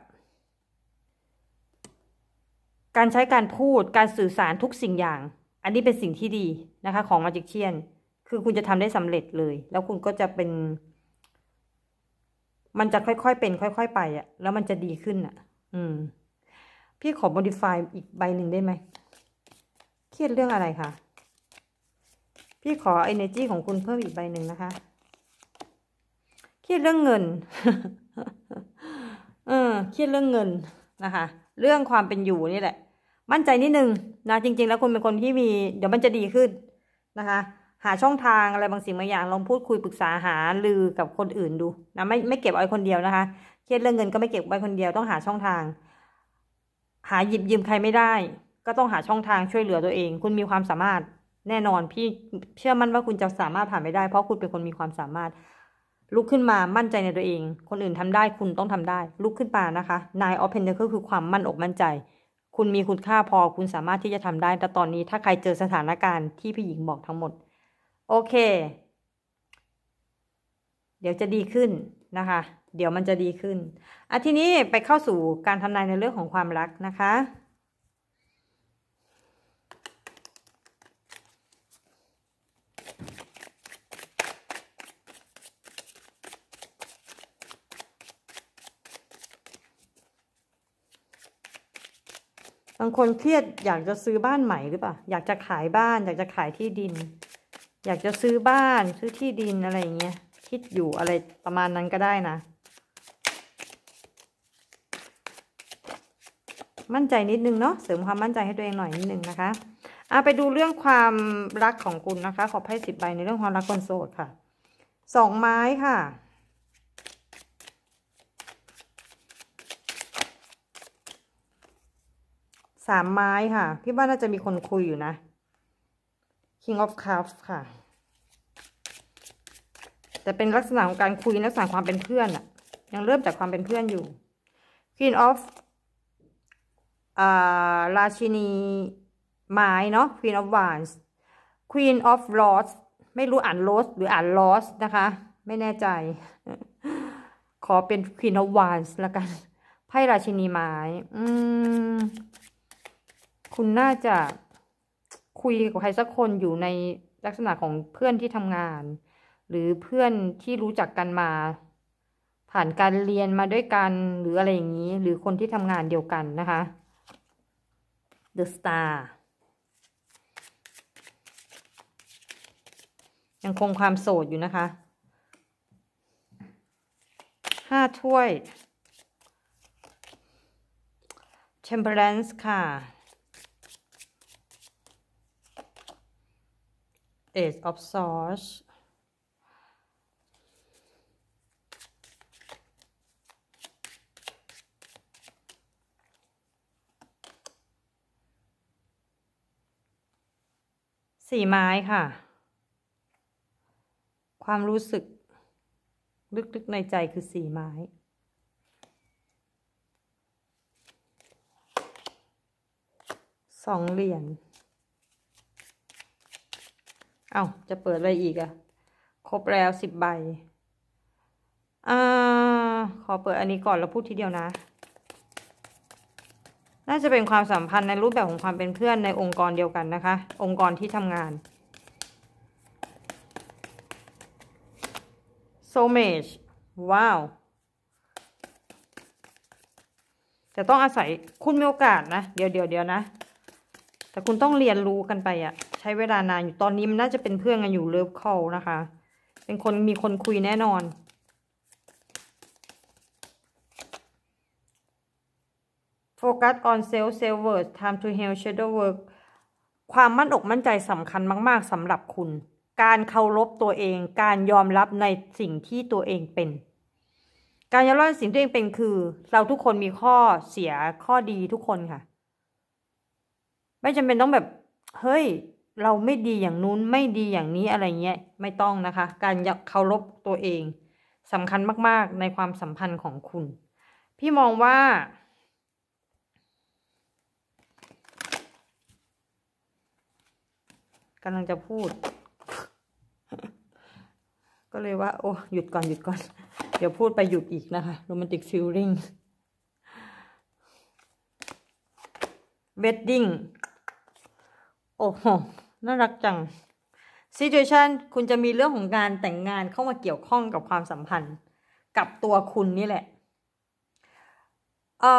การใช้การพูดการสื่อสารทุกสิ่งอย่าง อันนี้เป็นสิ่งที่ดีนะคะ ของมาจิกเชียนคือคุณจะทำได้สำเร็จเลย แล้วคุณก็จะเป็น มันจะค่อยๆเป็น ค่อยๆไปอะแล้วมันจะดีขึ้นอะอืม พี่ขอ modify อีกใบหนึ่งได้ไหมเครียดเรื่องอะไรคะพี่ขอ energy ของคุณเพิ่มอีกใบหนึ่งนะคะเครียดเรื่องเงิน เออเครียดเรื่องเงินนะคะ เรื่องความเป็นอยู่นี่แหละมั่นใจนิดนึงนะจริง ๆ แล้วคุณเป็นคนที่มี เดี๋ยวมันจะดีขึ้นนะคะ หาช่องทางอะไรบางสิ่งบางอย่างลองพูดคุยปรึกษาหาลือกับคนอื่น ดูนะไม่ไม่เก็บเอาไว้คนเดียวนะคะเครียดเรื่องเงินก็ไม่เก็บไว้คนเดียว ต้องหาช่องทาง หาหยิบยืมใครไม่ได้ ก็ต้องหาช่องทางช่วยเหลือตัวเอง คุณมีความสามารถแน่นอน พี่เชื่อมั่นว่าคุณจะสามารถผ่านไปได้เพราะคุณเป็นคนมีความสามารถลุกขึ้นมามั่นใจในตัวเอง คนอื่นทำได้คุณต้องทำได้ ลุกขึ้นมานะคะนายออฟเพนเดอร์ก็คือความมั่นอกมั่นใจคุณมีคุณค่าพอคุณสามารถที่จะทำได้แต่ตอนนี้ถ้าใครเจอสถานการณ์ที่พี่หญิงบอกทั้งหมด โอเค เดี๋ยวจะดีขึ้นนะคะ เดี๋ยวมันจะดีขึ้นอ่ะทีนี้ไปเข้าสู่การทำนายในเรื่องของความรักนะคะางคนเครียดอยากจะซื้อบ้านใหม่หรือเปล่า อยากจะขายบ้าน อยากจะขายที่ดิน อยากจะซื้อบ้าน ซื้อที่ดินอะไรอย่างเงี้ย คิดอยู่อะไรประมาณนั้นก็ได้นะ มั่นใจนิดนึงเนาะ เสริมความมั่นใจให้ตัวเองหน่อยนิดนึงนะคะอาไปดูเรื่องความรักของคุณนะคะ ขอไพ่สิบใบในเรื่องความรักคนโสดค่ะ สองไม้ค่ะสามไม้ค่ะพี่ว่าน่าจะมีคนคุยอยู่นะ King of Cups ค่ะแต่เป็นลักษณะของการคุยลักษณะความเป็นเพื่อนอะยังเริ่มจากความเป็นเพื่อนอยู่ Queen of อ่าราชินีไม้เนาะ Queen of Wands Queen of l o s ไม่รู้อ่าน l o s หรืออ่าน l o s นะคะ ไม่แน่ใจ ขอเป็น Queen of Wands ละกันไพ่ราชินีไม้ อืมคุณน่าจะคุยกับใครสักคนอยู่ในลักษณะของเพื่อนที่ทำงาน หรือเพื่อนที่รู้จักกันมา ผ่านการเรียนมาด้วยกันหรืออะไรอย่างนี้หรือคนที่ทำงานเดียวกันนะคะ The Star ยังคงความโสดอยู่นะคะห้าถ้วย Temperance ค่ะ e i g e of Swords สี่ไม้ค่ะ ความรู้สึกลึก ๆ ในใจคือสี่ไม้สองเหรียญเอา้าจะเปิดอะไรอีกอะครบแล้วสิบใบ อ่า ขอเปิดอันนี้ก่อนแล้วพูดทีเดียวนะ น่าจะเป็นความสัมพันธ์ในรูปแบบของความเป็นเพื่อนในองค์กรเดียวกันนะคะ องค์กรที่ทำงานโซเมชว้าวะตต้องอาศัยคุณมีโอกาสนะ เดี๋ยวเดี๋ยวเดี๋ยวนะ แต่คุณต้องเรียนรู้กันไปอ่ะช้เวลานานอยู่ตอนนี้มันน่าจะเป็นเพื่อนกันอยู่เลิฟคอลนะคะ เป็นคนมีคนคุยแน่นอนโฟกัส on นเซลเซลเวิร์ดไทม์ทูเฮลช s ดเวิร์ o ความมั่นอกมั่นใจสำคัญมาก ๆสำหรับคุณ การเคารพตัวเอง การยอมรับในสิ่งที่ตัวเองเป็น การยอมรับสิ่งที่ตัวเองเป็นคือ เราทุกคนมีข้อเสียข้อดีทุกคนค่ะ ไม่จำเป็นต้องแบบ เฮ้ยเราไม่ดีอย่างนู้นไม่ดีอย่างนี้อะไรเงี้ย ไม่ต้องนะคะ การยักเคารพตัวเองสำคัญมาก ๆ ในความสัมพันธ์ของคุณ พี่มองว่ากำลังจะพูด ก็เลยว่า โอ้หยุดก่อน หยุดก่อน เดี๋ยวพูดไปหยุดอีกนะคะโรแมนติกฟิลลิ่งเวดดิ้งโอ้โหน่ารักจัง ซีจูเอชันคุณจะมีเรื่องของการแต่งงานเข้ามาเกี่ยวข้องกับความสัมพันธ์กับตัวคุณนี่แหละเอ่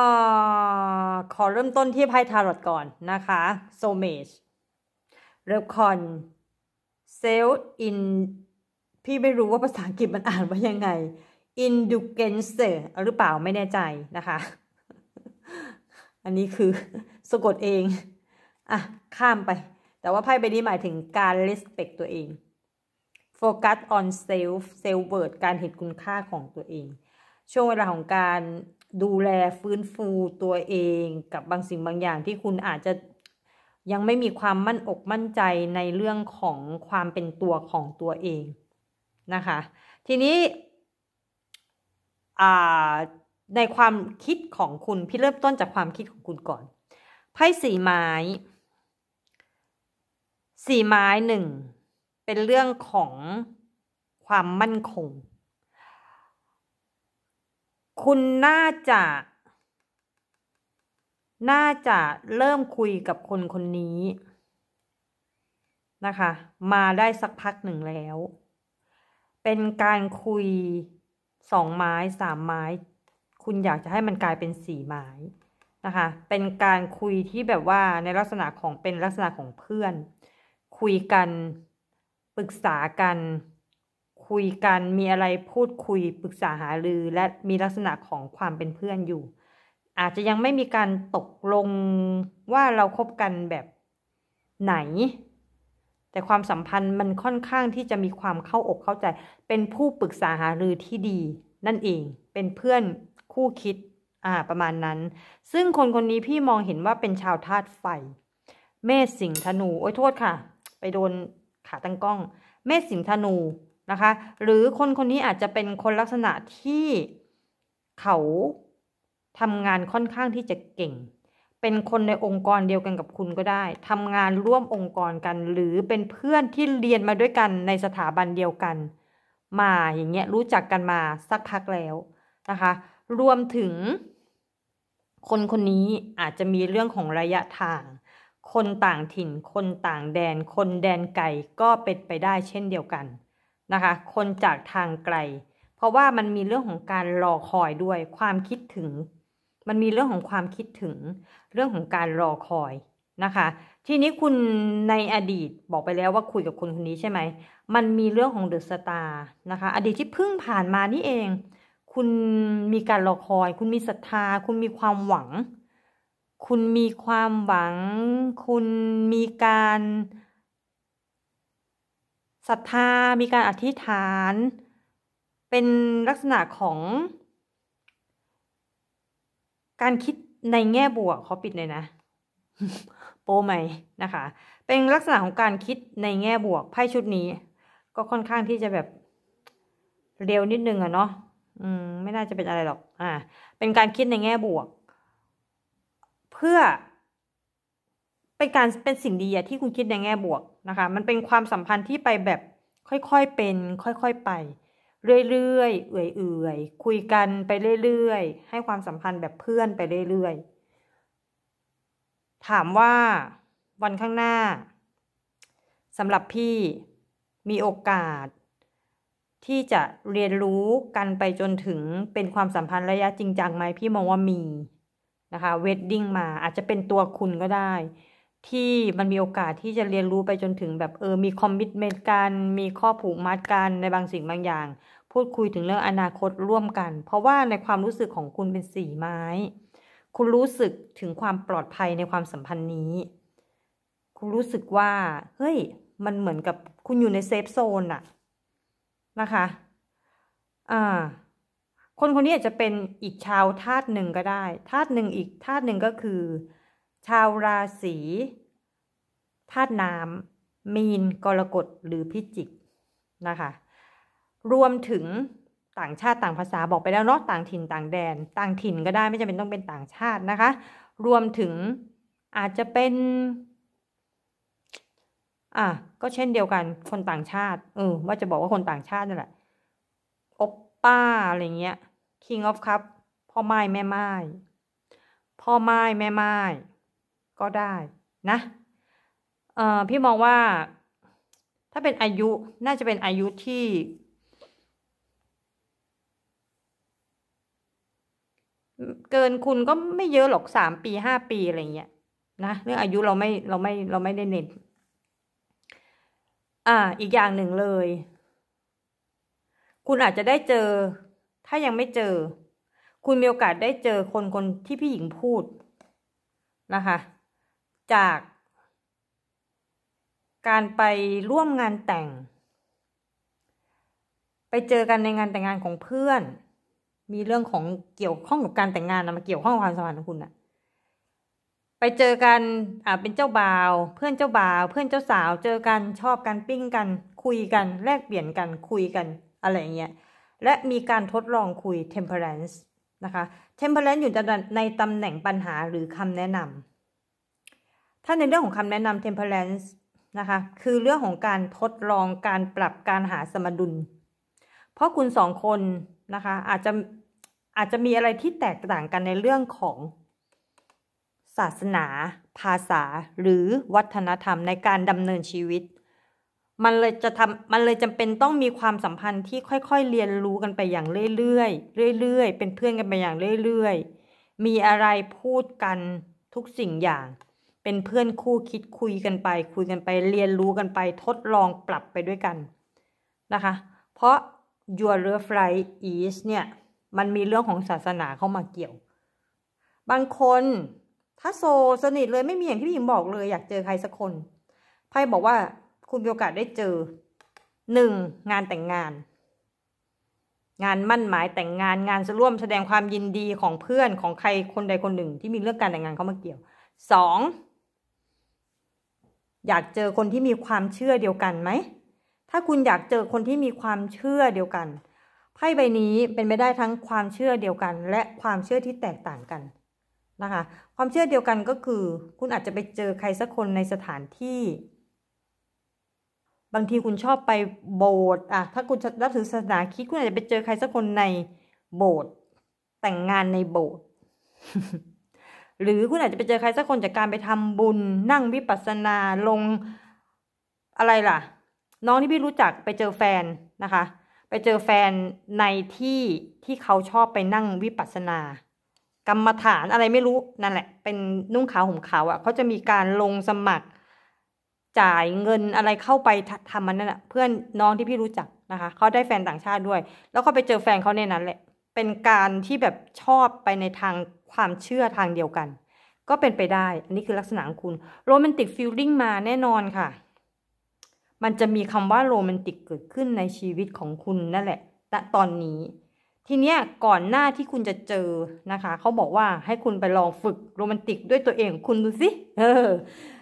อขอเริ่มต้นที่ไพ่ทารอตก่อนนะคะ โซเมชเรบคอน เซลอิน พี่ไม่รู้ว่าภาษาอังกฤษมันอ่านว่ายังไง อินดูเกนเซอร์ หรือเปล่าไม่แน่ใจนะคะ อันนี้คือสะกดเอง อ่ะ ข้ามไปแต่ว่าไพ่ใบนี้หมายถึงการ respect ตัวเอง focus on self self worth การเห็นคุณค่าของตัวเอง ช่วงเวลาของการดูแลฟื้นฟูตัวเอง กับบางสิ่งบางอย่างที่คุณอาจจะยังไม่มีความมั่นอกมั่นใจในเรื่องของความเป็นตัวของตัวเองนะคะ ทีนี้ในความคิดของคุณ พี่เริ่มต้นจากความคิดของคุณก่อนไพ่สีไม้สี่ไม้หนึ่งเป็นเรื่องของความมั่นคง คุณน่าจะ น่าจะเริ่มคุยกับคนคนนี้นะคะ มาได้สักพักหนึ่งแล้ว เป็นการคุยสองไม้สามไม้ คุณอยากจะให้มันกลายเป็นสี่ไม้นะคะ เป็นการคุยที่แบบว่าในลักษณะของเป็นลักษณะของเพื่อนคุยกัน ปรึกษากัน คุยกันมีอะไรพูดคุยปรึกษาหารือและมีลักษณะของความเป็นเพื่อนอยู่ อาจจะยังไม่มีการตกลงว่าเราครบกันแบบไหน แต่ความสัมพันธ์มันค่อนข้างที่จะมีความเข้าอกเข้าใจเป็นผู้ปรึกษาหารือที่ดี นั่นเองเป็นเพื่อนคู่คิด อ่าประมาณนั้น ซึ่งคนคนนี้พี่มองเห็นว่าเป็นชาวธาตุไฟเมษสิงธนู โอ้ยโทษค่ะไปโดนขาตั้งกล้อง เมษสิงธนูนะคะ หรือคนคนนี้อาจจะเป็นคนลักษณะที่เขาทำงานค่อนข้างที่จะเก่ง เป็นคนในองค์กรเดียวกันกับคุณก็ได้ทำงานร่วมองค์กรกัน หรือเป็นเพื่อนที่เรียนมาด้วยกันในสถาบันเดียวกัน มาอย่างเงี้ยรู้จักกันมาสักพักแล้วนะคะ รวมถึง คนคนนี้อาจจะมีเรื่องของระยะทางคนต่างถิ่น คนต่างแดน คนแดนไกลก็เป็นไปได้เช่นเดียวกันนะคะ คนจากทางไกล เพราะว่ามันมีเรื่องของการรอคอยด้วยความคิดถึง มันมีเรื่องของความคิดถึง เรื่องของการรอคอยนะคะ ทีนี้คุณในอดีตบอกไปแล้วว่าคุยกับคนคนนี้ใช่ไหม มันมีเรื่องของเดอะสตาร์นะคะ อดีตที่เพิ่งผ่านมานี่เอง คุณมีการรอคอย คุณมีศรัทธา คุณมีความหวังคุณมีความหวัง คุณมีการศรัทธา มีการอธิษฐาน เป็นลักษณะของการคิดในแง่บวกขอปิดเลยนะโปใหม่นะคะ เป็นลักษณะของการคิดในแง่บวกไพ่ชุดนี้ก็ค่อนข้างที่จะแบบเร็วนิดนึงอะเนาะอืมไม่น่าจะเป็นอะไรหรอก อ่าเป็นการคิดในแง่บวกเพื่อเป็นการเป็นสิ่งดีที่คุณคิดในแง่บวกนะคะ มันเป็นความสัมพันธ์ที่ไปแบบ ค่อยๆเป็น ค่อยๆไป เรื่อยๆเอื่อยๆ คุยกันไปเรื่อยๆให้ความสัมพันธ์แบบเพื่อนไปเรื่อยๆถามว่าวันข้างหน้าสำหรับพี่มีโอกาส ที่จะเรียนรู้กันไปจนถึงเป็นความสัมพันธ์ระยะจริงจังไหมพี่มองว่ามีนะคะ เวดดิ้งมาอาจจะเป็นตัวคุณก็ได้ ที่มันมีโอกาสที่จะเรียนรู้ไปจนถึงแบบเออมีคอมมิชเมนต์กัน มีข้อผูกมัดกันในบางสิ่งบางอย่าง พูดคุยถึงเรื่องอนาคตร่วมกัน เพราะว่าในความรู้สึกของคุณเป็นสีไม้ คุณรู้สึกถึงความปลอดภัยในความสัมพันธ์นี้ คุณรู้สึกว่าเฮ้ย มันเหมือนกับคุณอยู่ในเซฟโซนอะนะคะ อ่าคนคนนี้อาจจะเป็นอีกชาวธาตุหนึ่งก็ได้ธาตุหนึ่งอีกธาตุหนึ่งก็คือ ชาวราศีธาตุน้ำมีนกรกฎหรือพิจิกนะคะรวมถึงต่างชาติต่างภาษาบอกไปแล้วเนาะต่างถิ่นต่างแดน ต่างถิ่นก็ได้ ไม่จำเป็นต้องเป็นต่างชาตินะคะ รวมถึงอาจจะเป็นอ่ะก็เช่นเดียวกันคนต่างชาติเออว่าจะบอกว่าคนต่างชาตินั่นแหละป้าอะไรเงี้ย King of Cup พ่อไม้แม่ไม้พ่อไม้แม่ไม้ก็ได้นะ เอ่อพี่มองว่าถ้าเป็นอายุน่าจะเป็นอายุที่ เกินคุณก็ไม่เยอะหรอกสามปีห้าปีอะไรเงี้ยนะเรื่องอายุเราไม่ เราไม่เราไม่ได้เน้นอ่าอีกอย่างหนึ่งเลยคุณอาจจะได้เจอ ถ้ายังไม่เจอ คุณมีโอกาสได้เจอคนคนที่พี่หญิงพูดนะคะ จากการไปร่วมงานแต่ง ไปเจอกันในงานแต่งงานของเพื่อน มีเรื่องของเกี่ยวข้องกับการแต่งงานนะมาเกี่ยวข้องกับความสัมพันธ์ของคุณนะไปเจอกันอ่าเป็นเจ้าบ่าว เพื่อนเจ้าบ่าว เพื่อนเจ้าสาว เจอกันชอบกันปิ้งกันคุยกัน แลกเปลี่ยนกันคุยกันอะไรเงี้ยและมีการทดลองคุย temperance นะคะ temperance อยู่ในตำแหน่งปัญหาหรือคำแนะนำ ถ้าในเรื่องของคำแนะนำ temperance นะคะ คือเรื่องของการทดลองการปรับการหาสมดุล เพราะคุณสองคนนะคะอาจจะอาจจะมีอะไรที่แตกต่างกันในเรื่องของศาสนา ภาษาหรือวัฒนธรรมในการดำเนินชีวิตมันเลยจะทำมันเลยจำเป็นต้องมีความสัมพันธ์ที่ค่อยๆ เรียนรู้กันไปอย่างเรื่อยๆ เรื่อยๆ เป็นเพื่อนกันไปอย่างเรื่อยๆ มีอะไรพูดกันทุกสิ่งอย่าง เป็นเพื่อนคู่คิดคุยกันไป คุยกันไปเรียนรู้กันไป ทดลองปรับไปด้วยกันนะคะ เพราะ your love life is เนี่ย มันมีเรื่องของศาสนาเข้ามาเกี่ยว บางคนถ้าโซสนิทเลยไม่มีอย่างที่พี่หญิงบอกเลย อยากเจอใครสักคนไพ่บอกว่าคุณมีโอกาสได้เจอหนึ่งงานแต่งงาน งานมั่นหมายแต่งงานงานร่วมแสดงความยินดีของเพื่อนของใครคนใดคนหนึ่งที่มีเรื่องการแต่งงานเข้ามา เกี่ยวสองอยากเจอคนที่มีความเชื่อเดียวกันไหม ถ้าคุณอยากเจอคนที่มีความเชื่อเดียวกันไพ่ใบนี้เป็นไปได้ทั้งความเชื่อเดียวกัน และความเชื่อที่แตกต่างกันนะคะ ความเชื่อเดียวกันก็คือ คุณอาจจะไปเจอใครสักคนในสถานที่บางทีคุณชอบไปโบสถ์อ่ะ ถ้าคุณรับถือศาสนาคิดคุณอาจจะไปเจอใครสักคนในโบสถ์แต่งงานในโบสถ์หรือคุณอาจจะไปเจอใครสักคนจากการไปทำบุญ นั่งวิปัสสนาลงอะไรล่ะ น้องที่พี่รู้จักไปเจอแฟนนะคะ ไปเจอแฟนในที่ที่เขาชอบไปนั่งวิปัสสนา กรรมฐานอะไรไม่รู้นั่นแหละเป็นนุ่งขาวห่มขาวอะ่ะเขาจะมีการลงสมัครจ่ายเงินอะไรเข้าไปทำมันนั่นแหะเพื่อนน้องที่พี่รู้จักนะคะ เขาได้แฟนต่างชาติด้วย แล้วก็ไปเจอแฟนเขาในนั้นแหละ เป็นการที่แบบชอบไปในทางความเชื่อทางเดียวกัน ก็เป็นไปได้ อันนี้คือลักษณะของคุณโรแมนติกฟิลลิ่งมาแน่นอนค่ะ มันจะมีคำว่าโรแมนติกเกิดขึ้นในชีวิตของคุณนั่นแหละณตอนนี้ ทีเนี้ยก่อนหน้าที่คุณจะเจอนะคะเขาบอกว่าให้คุณไปลองฝึก โรแมนติกด้วยตัวเอง คุณดูสิเออ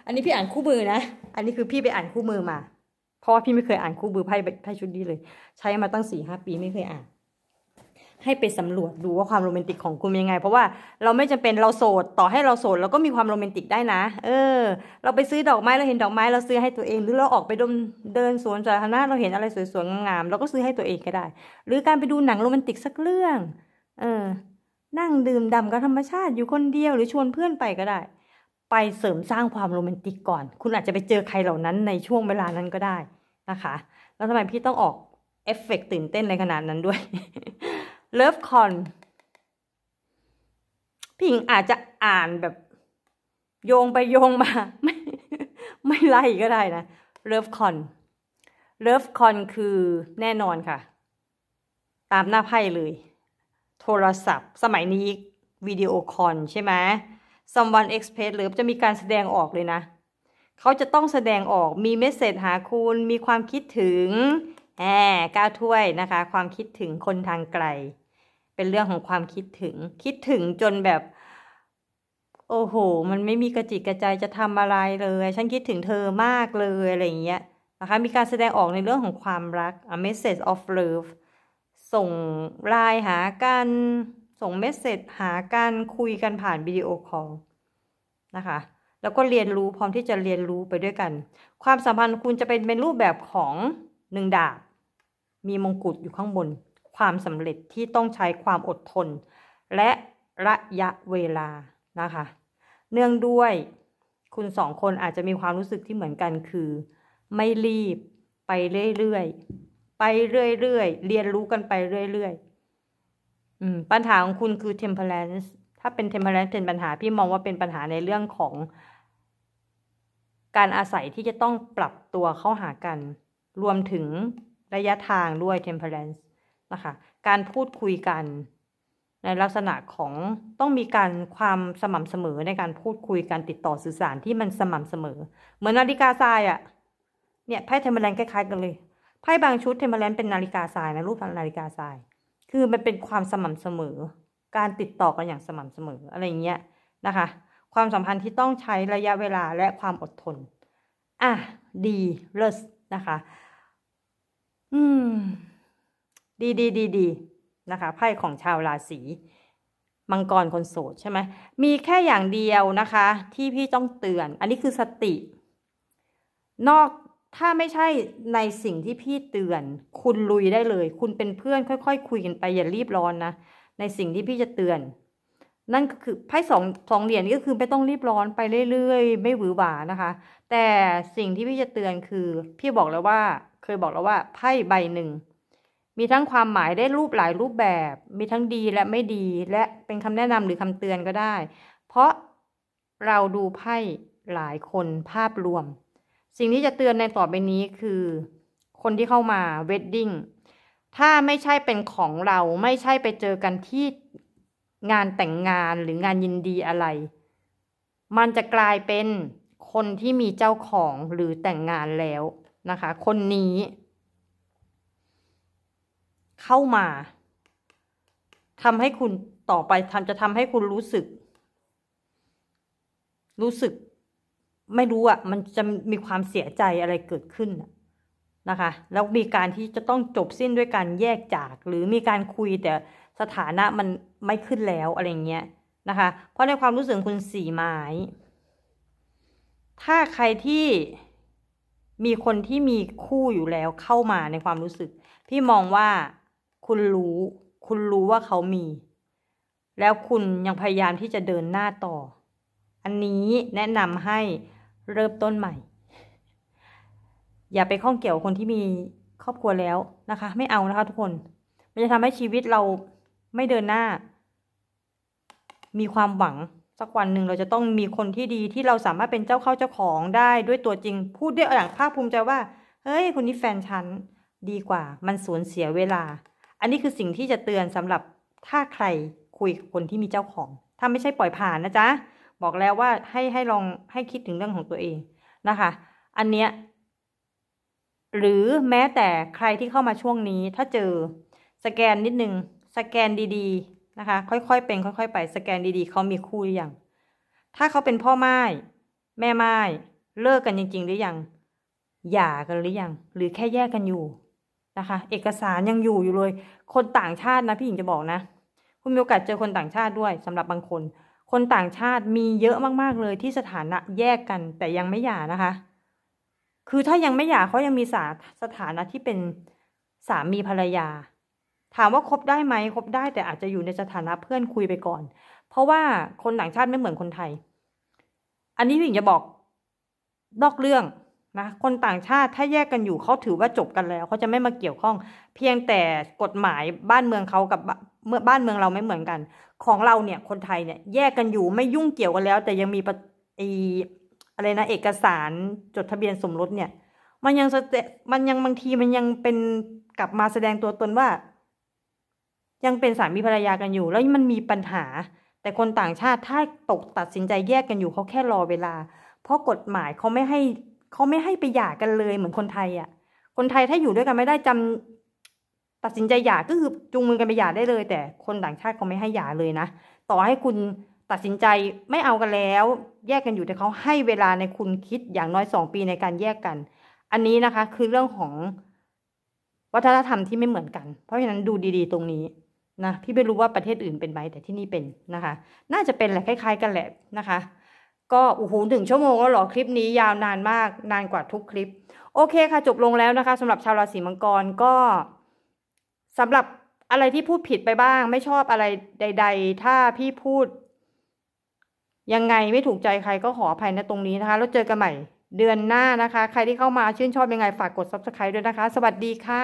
อันนี้พี่อ่านคู่มือนะอันนี้คือพี่ไปอ่านคู่มือมา เพราะว่าพี่ไม่เคยอ่านคู่มือไพ่ไพ่ชุดนี้เลย ใช้มาตั้งสี่ห้าปีไม่เคยอ่าน ให้ไปสำรวจดูว่าความโรแมนติกของคุณยังไง เพราะว่าเราไม่จำเป็นเราโสดต่อให้เราโสดเราก็มีความโรแมนติกได้นะ เออ เราไปซื้อดอกไม้เราเห็นดอกไม้เราซื้อให้ตัวเองหรือเราออกไปดมเดินสวนสาธารณะเราเห็นอะไรสวยๆงามๆเราก็ซื้อให้ตัวเองก็ได้ หรือการไปดูหนังโรแมนติกสักเรื่อง เออ นั่งดื่มด่ำกับธรรมชาติอยู่คนเดียวหรือชวนเพื่อนไปก็ได้ไปเสริมสร้างความโรแมนติกก่อน คุณอาจจะไปเจอใครเหล่านั้นในช่วงเวลานั้นก็ได้นะคะ แล้วทำไมพี่ต้องออก เอฟเฟกตื่นเต้นในขนาดนั้นด้วย เลิฟคอนพี่หิงอาจจะอ่านแบบโยงไปโยงมา ไม่ไม่ไล่ก็ได้นะ เลิฟคอน เลิฟคอนคือแน่นอนค่ะ ตามหน้าไพ่เลย โทรศัพท์ สมัยนี้วิดีโอคอนใช่ไหม someone express หรือจะมีการแสดงออกเลยนะ เขาจะต้องแสดงออก มีเมสเซจหาคุณ มีความคิดถึงแอก้าวถ้วยนะคะ ความคิดถึงคนทางไกล เป็นเรื่องของความคิดถึง คิดถึงจนแบบ โอ้โห มันไม่มีกระจิกกระใจจะทำอะไรเลย ฉันคิดถึงเธอมากเลยอะไรอย่างเงี้ยนะคะ มีการแสดงออกในเรื่องของความรัก a message of love ส่งไลน์หากันส่งเมสเซจหาการคุยกันผ่านวิดีโอคอลนะคะ แล้วก็เรียนรู้พร้อมที่จะเรียนรู้ไปด้วยกัน ความสัมพันธ์คุณจะเป็น เป็นรูปแบบของหนึ่งดาบ มีมงกุฎอยู่ข้างบน ความสำเร็จที่ต้องใช้ความอดทน และระยะเวลานะคะ เนื่องด้วยคุณสองคนอาจจะมีความรู้สึกที่เหมือนกันคือไม่รีบไปเรื่อยๆ ไปเรื่อยๆ เรียนรู้กันไปเรื่อยๆอืมปัญหาของคุณคือ temperance ถ้าเป็น temperance เป็นปัญหาพี่มองว่าเป็นปัญหาในเรื่องของ การอาศัยที่จะต้องปรับตัวเข้าหากัน รวมถึงระยะทางด้วย temperance นะคะ การพูดคุยกัน ในลักษณะของต้องมีการความสม่ำเสมอในการพูดคุย การติดต่อสื่อสารที่มันสม่ำเสมอ เหมือนนาฬิกาทรายอะ่ะเนี่ยไพ่เทมเพลนคล้ายๆกันเลย ไพ่บางชุดเทมเพลนเป็นนาฬิกาทรายนะรูปนาฬิกาทรายคือมันเป็นความสม่ำเสมอ การติดต่อกันอย่างสม่ำเสมอ อะไรเงี้ยนะคะ ความสัมพันธ์ที่ต้องใช้ระยะเวลาและความอดทนอ่ะดี เลิศนะคะ อืม ดีดีดีดีนะคะไพ่ของชาวราศีมังกรคนโสดใช่ไหมมีแค่อย่างเดียวนะคะ ที่พี่ต้องเตือน อันนี้คือสตินอกถ้าไม่ใช่ในสิ่งที่พี่เตือน คุณลุยได้เลย คุณเป็นเพื่อนค่อยๆคคุยกันไปอย่ารีบร้อนนะ ในสิ่งที่พี่จะเตือน นั่นก็คือไพ่สองสองเหรียญนี่ก็คือไม่ต้องรีบร้อนไปเรื่อยๆ ไม่หวือหวานะคะ แต่สิ่งที่พี่จะเตือนคือ พี่บอกแล้วว่าเคยบอกแล้วว่า ไพ่ใบหนึ่งมีทั้งความหมายได้รูปหลายรูปแบบ มีทั้งดีและไม่ดีและเป็นคำแนะนำหรือคำเตือนก็ได้ เพราะเราดูไพ่หลายคนภาพรวมสิ่งที่จะเตือนในต่อไปนี้คือ คนที่เข้ามา เวดดิ้งถ้าไม่ใช่เป็นของเราไม่ใช่ไปเจอกันที่งานแต่งงานหรืองานยินดีอะไร มันจะกลายเป็นคนที่มีเจ้าของหรือแต่งงานแล้วนะคะ คนนี้ เข้ามาทำให้คุณต่อไปทำจะทำให้คุณรู้สึก รู้สึกไม่รู้อะมันจะมีความเสียใจอะไรเกิดขึ้นนะคะ แล้วมีการที่จะต้องจบสิ้นด้วยการแยกจาก หรือมีการคุยแต่สถานะมันไม่ขึ้นแล้วอะไรเงี้ยนะคะ เพราะในความรู้สึกคุณสี่ไม้ถ้าใครที่มีคนที่มีคู่อยู่แล้วเข้ามาในความรู้สึก พี่มองว่าคุณรู้ คุณรู้ว่าเขามี แล้วคุณยังพยายามที่จะเดินหน้าต่อ อันนี้แนะนำให้เริ่มต้นใหม่ อย่าไปข้องเกี่ยวคนที่มีครอบครัวแล้วนะคะ ไม่เอานะคะทุกคน มันจะทำให้ชีวิตเราไม่เดินหน้า มีความหวัง สักวันหนึ่ง เราจะต้องมีคนที่ดีที่เราสามารถเป็นเจ้าเข้าเจ้าของได้ด้วยตัวจริง พูดด้วยอย่างภาคภูมิใจว่า เฮ้ยคนนี้แฟนฉัน ดีกว่า มันสูญเสียเวลา อันนี้คือสิ่งที่จะเตือนสำหรับถ้าใครคุยกับคนที่มีเจ้าของ ถ้าไม่ใช่ปล่อยผ่านนะจ๊ะบอกแล้วว่าให้ให้ลองให้คิดถึงเรื่องของตัวเองนะคะ อันเนี้ยหรือแม้แต่ใครที่เข้ามาช่วงนี้ ถ้าเจอสแกนนิดนึงสแกนดี ๆ นะคะ ค่อยๆเป็น ค่อยๆไปสแกนดีๆเขามีคู่หรือยังถ้าเขาเป็นพ่อไม้แม่ไม้เลิกกันจริงๆหรือยังหย่ากันหรือยังหรือแค่แยกกันอยู่นะคะ เอกสารยังอยู่อยู่เลย คนต่างชาตินะพี่หญิงจะบอกนะ คุณมีโอกาสเจอคนต่างชาติด้วย สำหรับบางคนคนต่างชาติมีเยอะมากๆเลยที่สถานะแยกกัน แต่ยังไม่หย่านะคะ คือถ้ายังไม่หย่าเขายังมีสาสถานะที่เป็นสามีภรรยา ถามว่าคบได้ไหมคบได้ แต่อาจจะอยู่ในสถานะเพื่อนคุยไปก่อน เพราะว่าคนต่างชาติไม่เหมือนคนไทย อันนี้พี่หญิงจะบอกนอกเรื่องนะ คนต่างชาติถ้าแยกกันอยู่เขาถือว่าจบกันแล้วเขาจะไม่มาเกี่ยวข้อง เพียงแต่กฎหมายบ้านเมืองเขากับเมื่อบ้านเมืองเราไม่เหมือนกันของเราเนี่ยคนไทยเนี่ย แยกกันอยู่ไม่ยุ่งเกี่ยวกันแล้ว แต่ยังมีอีอะไรนะเอกสารจดทะเบียนสมรสเนี่ย มันยังมันยังบางทีมันยังเป็นกลับมาแสดงตัวตนว่า ยังเป็นสามีภรรยากันอยู่แล้วมันมีปัญหา แต่คนต่างชาติถ้าตกตัดสินใจแยกกันอยู่เขาแค่รอเวลา เพราะกฎหมายเขาไม่ให้เขาไม่ให้ไปหย่ากันเลยเหมือนคนไทยอะ่ะคนไทยถ้าอยู่ด้วยกันไม่ได้จำตัดสินใจหย่าก็คือจูงมือกันไปหย่าได้เลย แต่คนต่างชาติเขาไม่ให้หย่าเลยนะต่อให้คุณตัดสินใจไม่เอากันแล้ว แยกกันอยู่แต่เขาให้เวลาในคุณคิดอย่างน้อยสองปีในการแยกกัน อันนี้นะคะ คือเรื่องของ วัฒนธรรมที่ไม่เหมือนกันเพราะฉะนั้นดูดี ๆ ตรงนี้นะพี่ไม่รู้ว่าประเทศอื่นเป็นไหมแต่ที่นี่เป็นนะคะ น่าจะเป็นแหละคล้ายๆกันแหละนะคะ ก็โอ้โหถึงชั่วโมงแล้วหรอคลิปนี้ยาวนานมากนานกว่าทุกคลิป โอเคค่ะ จบลงแล้วนะคะสำหรับชาวราศีมังกรก็สำหรับอะไรที่พูดผิดไปบ้าง ไม่ชอบอะไรใดๆ ถ้าพี่พูดยังไงไม่ถูกใจใครก็ขออภัยในะตรงนี้นะคะ แล้วเจอกันใหม่เดือนหน้านะคะ ใครที่เข้ามาชื่นชอบยังไงฝากกด subscribe ด้วยนะคะ สวัสดีค่ะ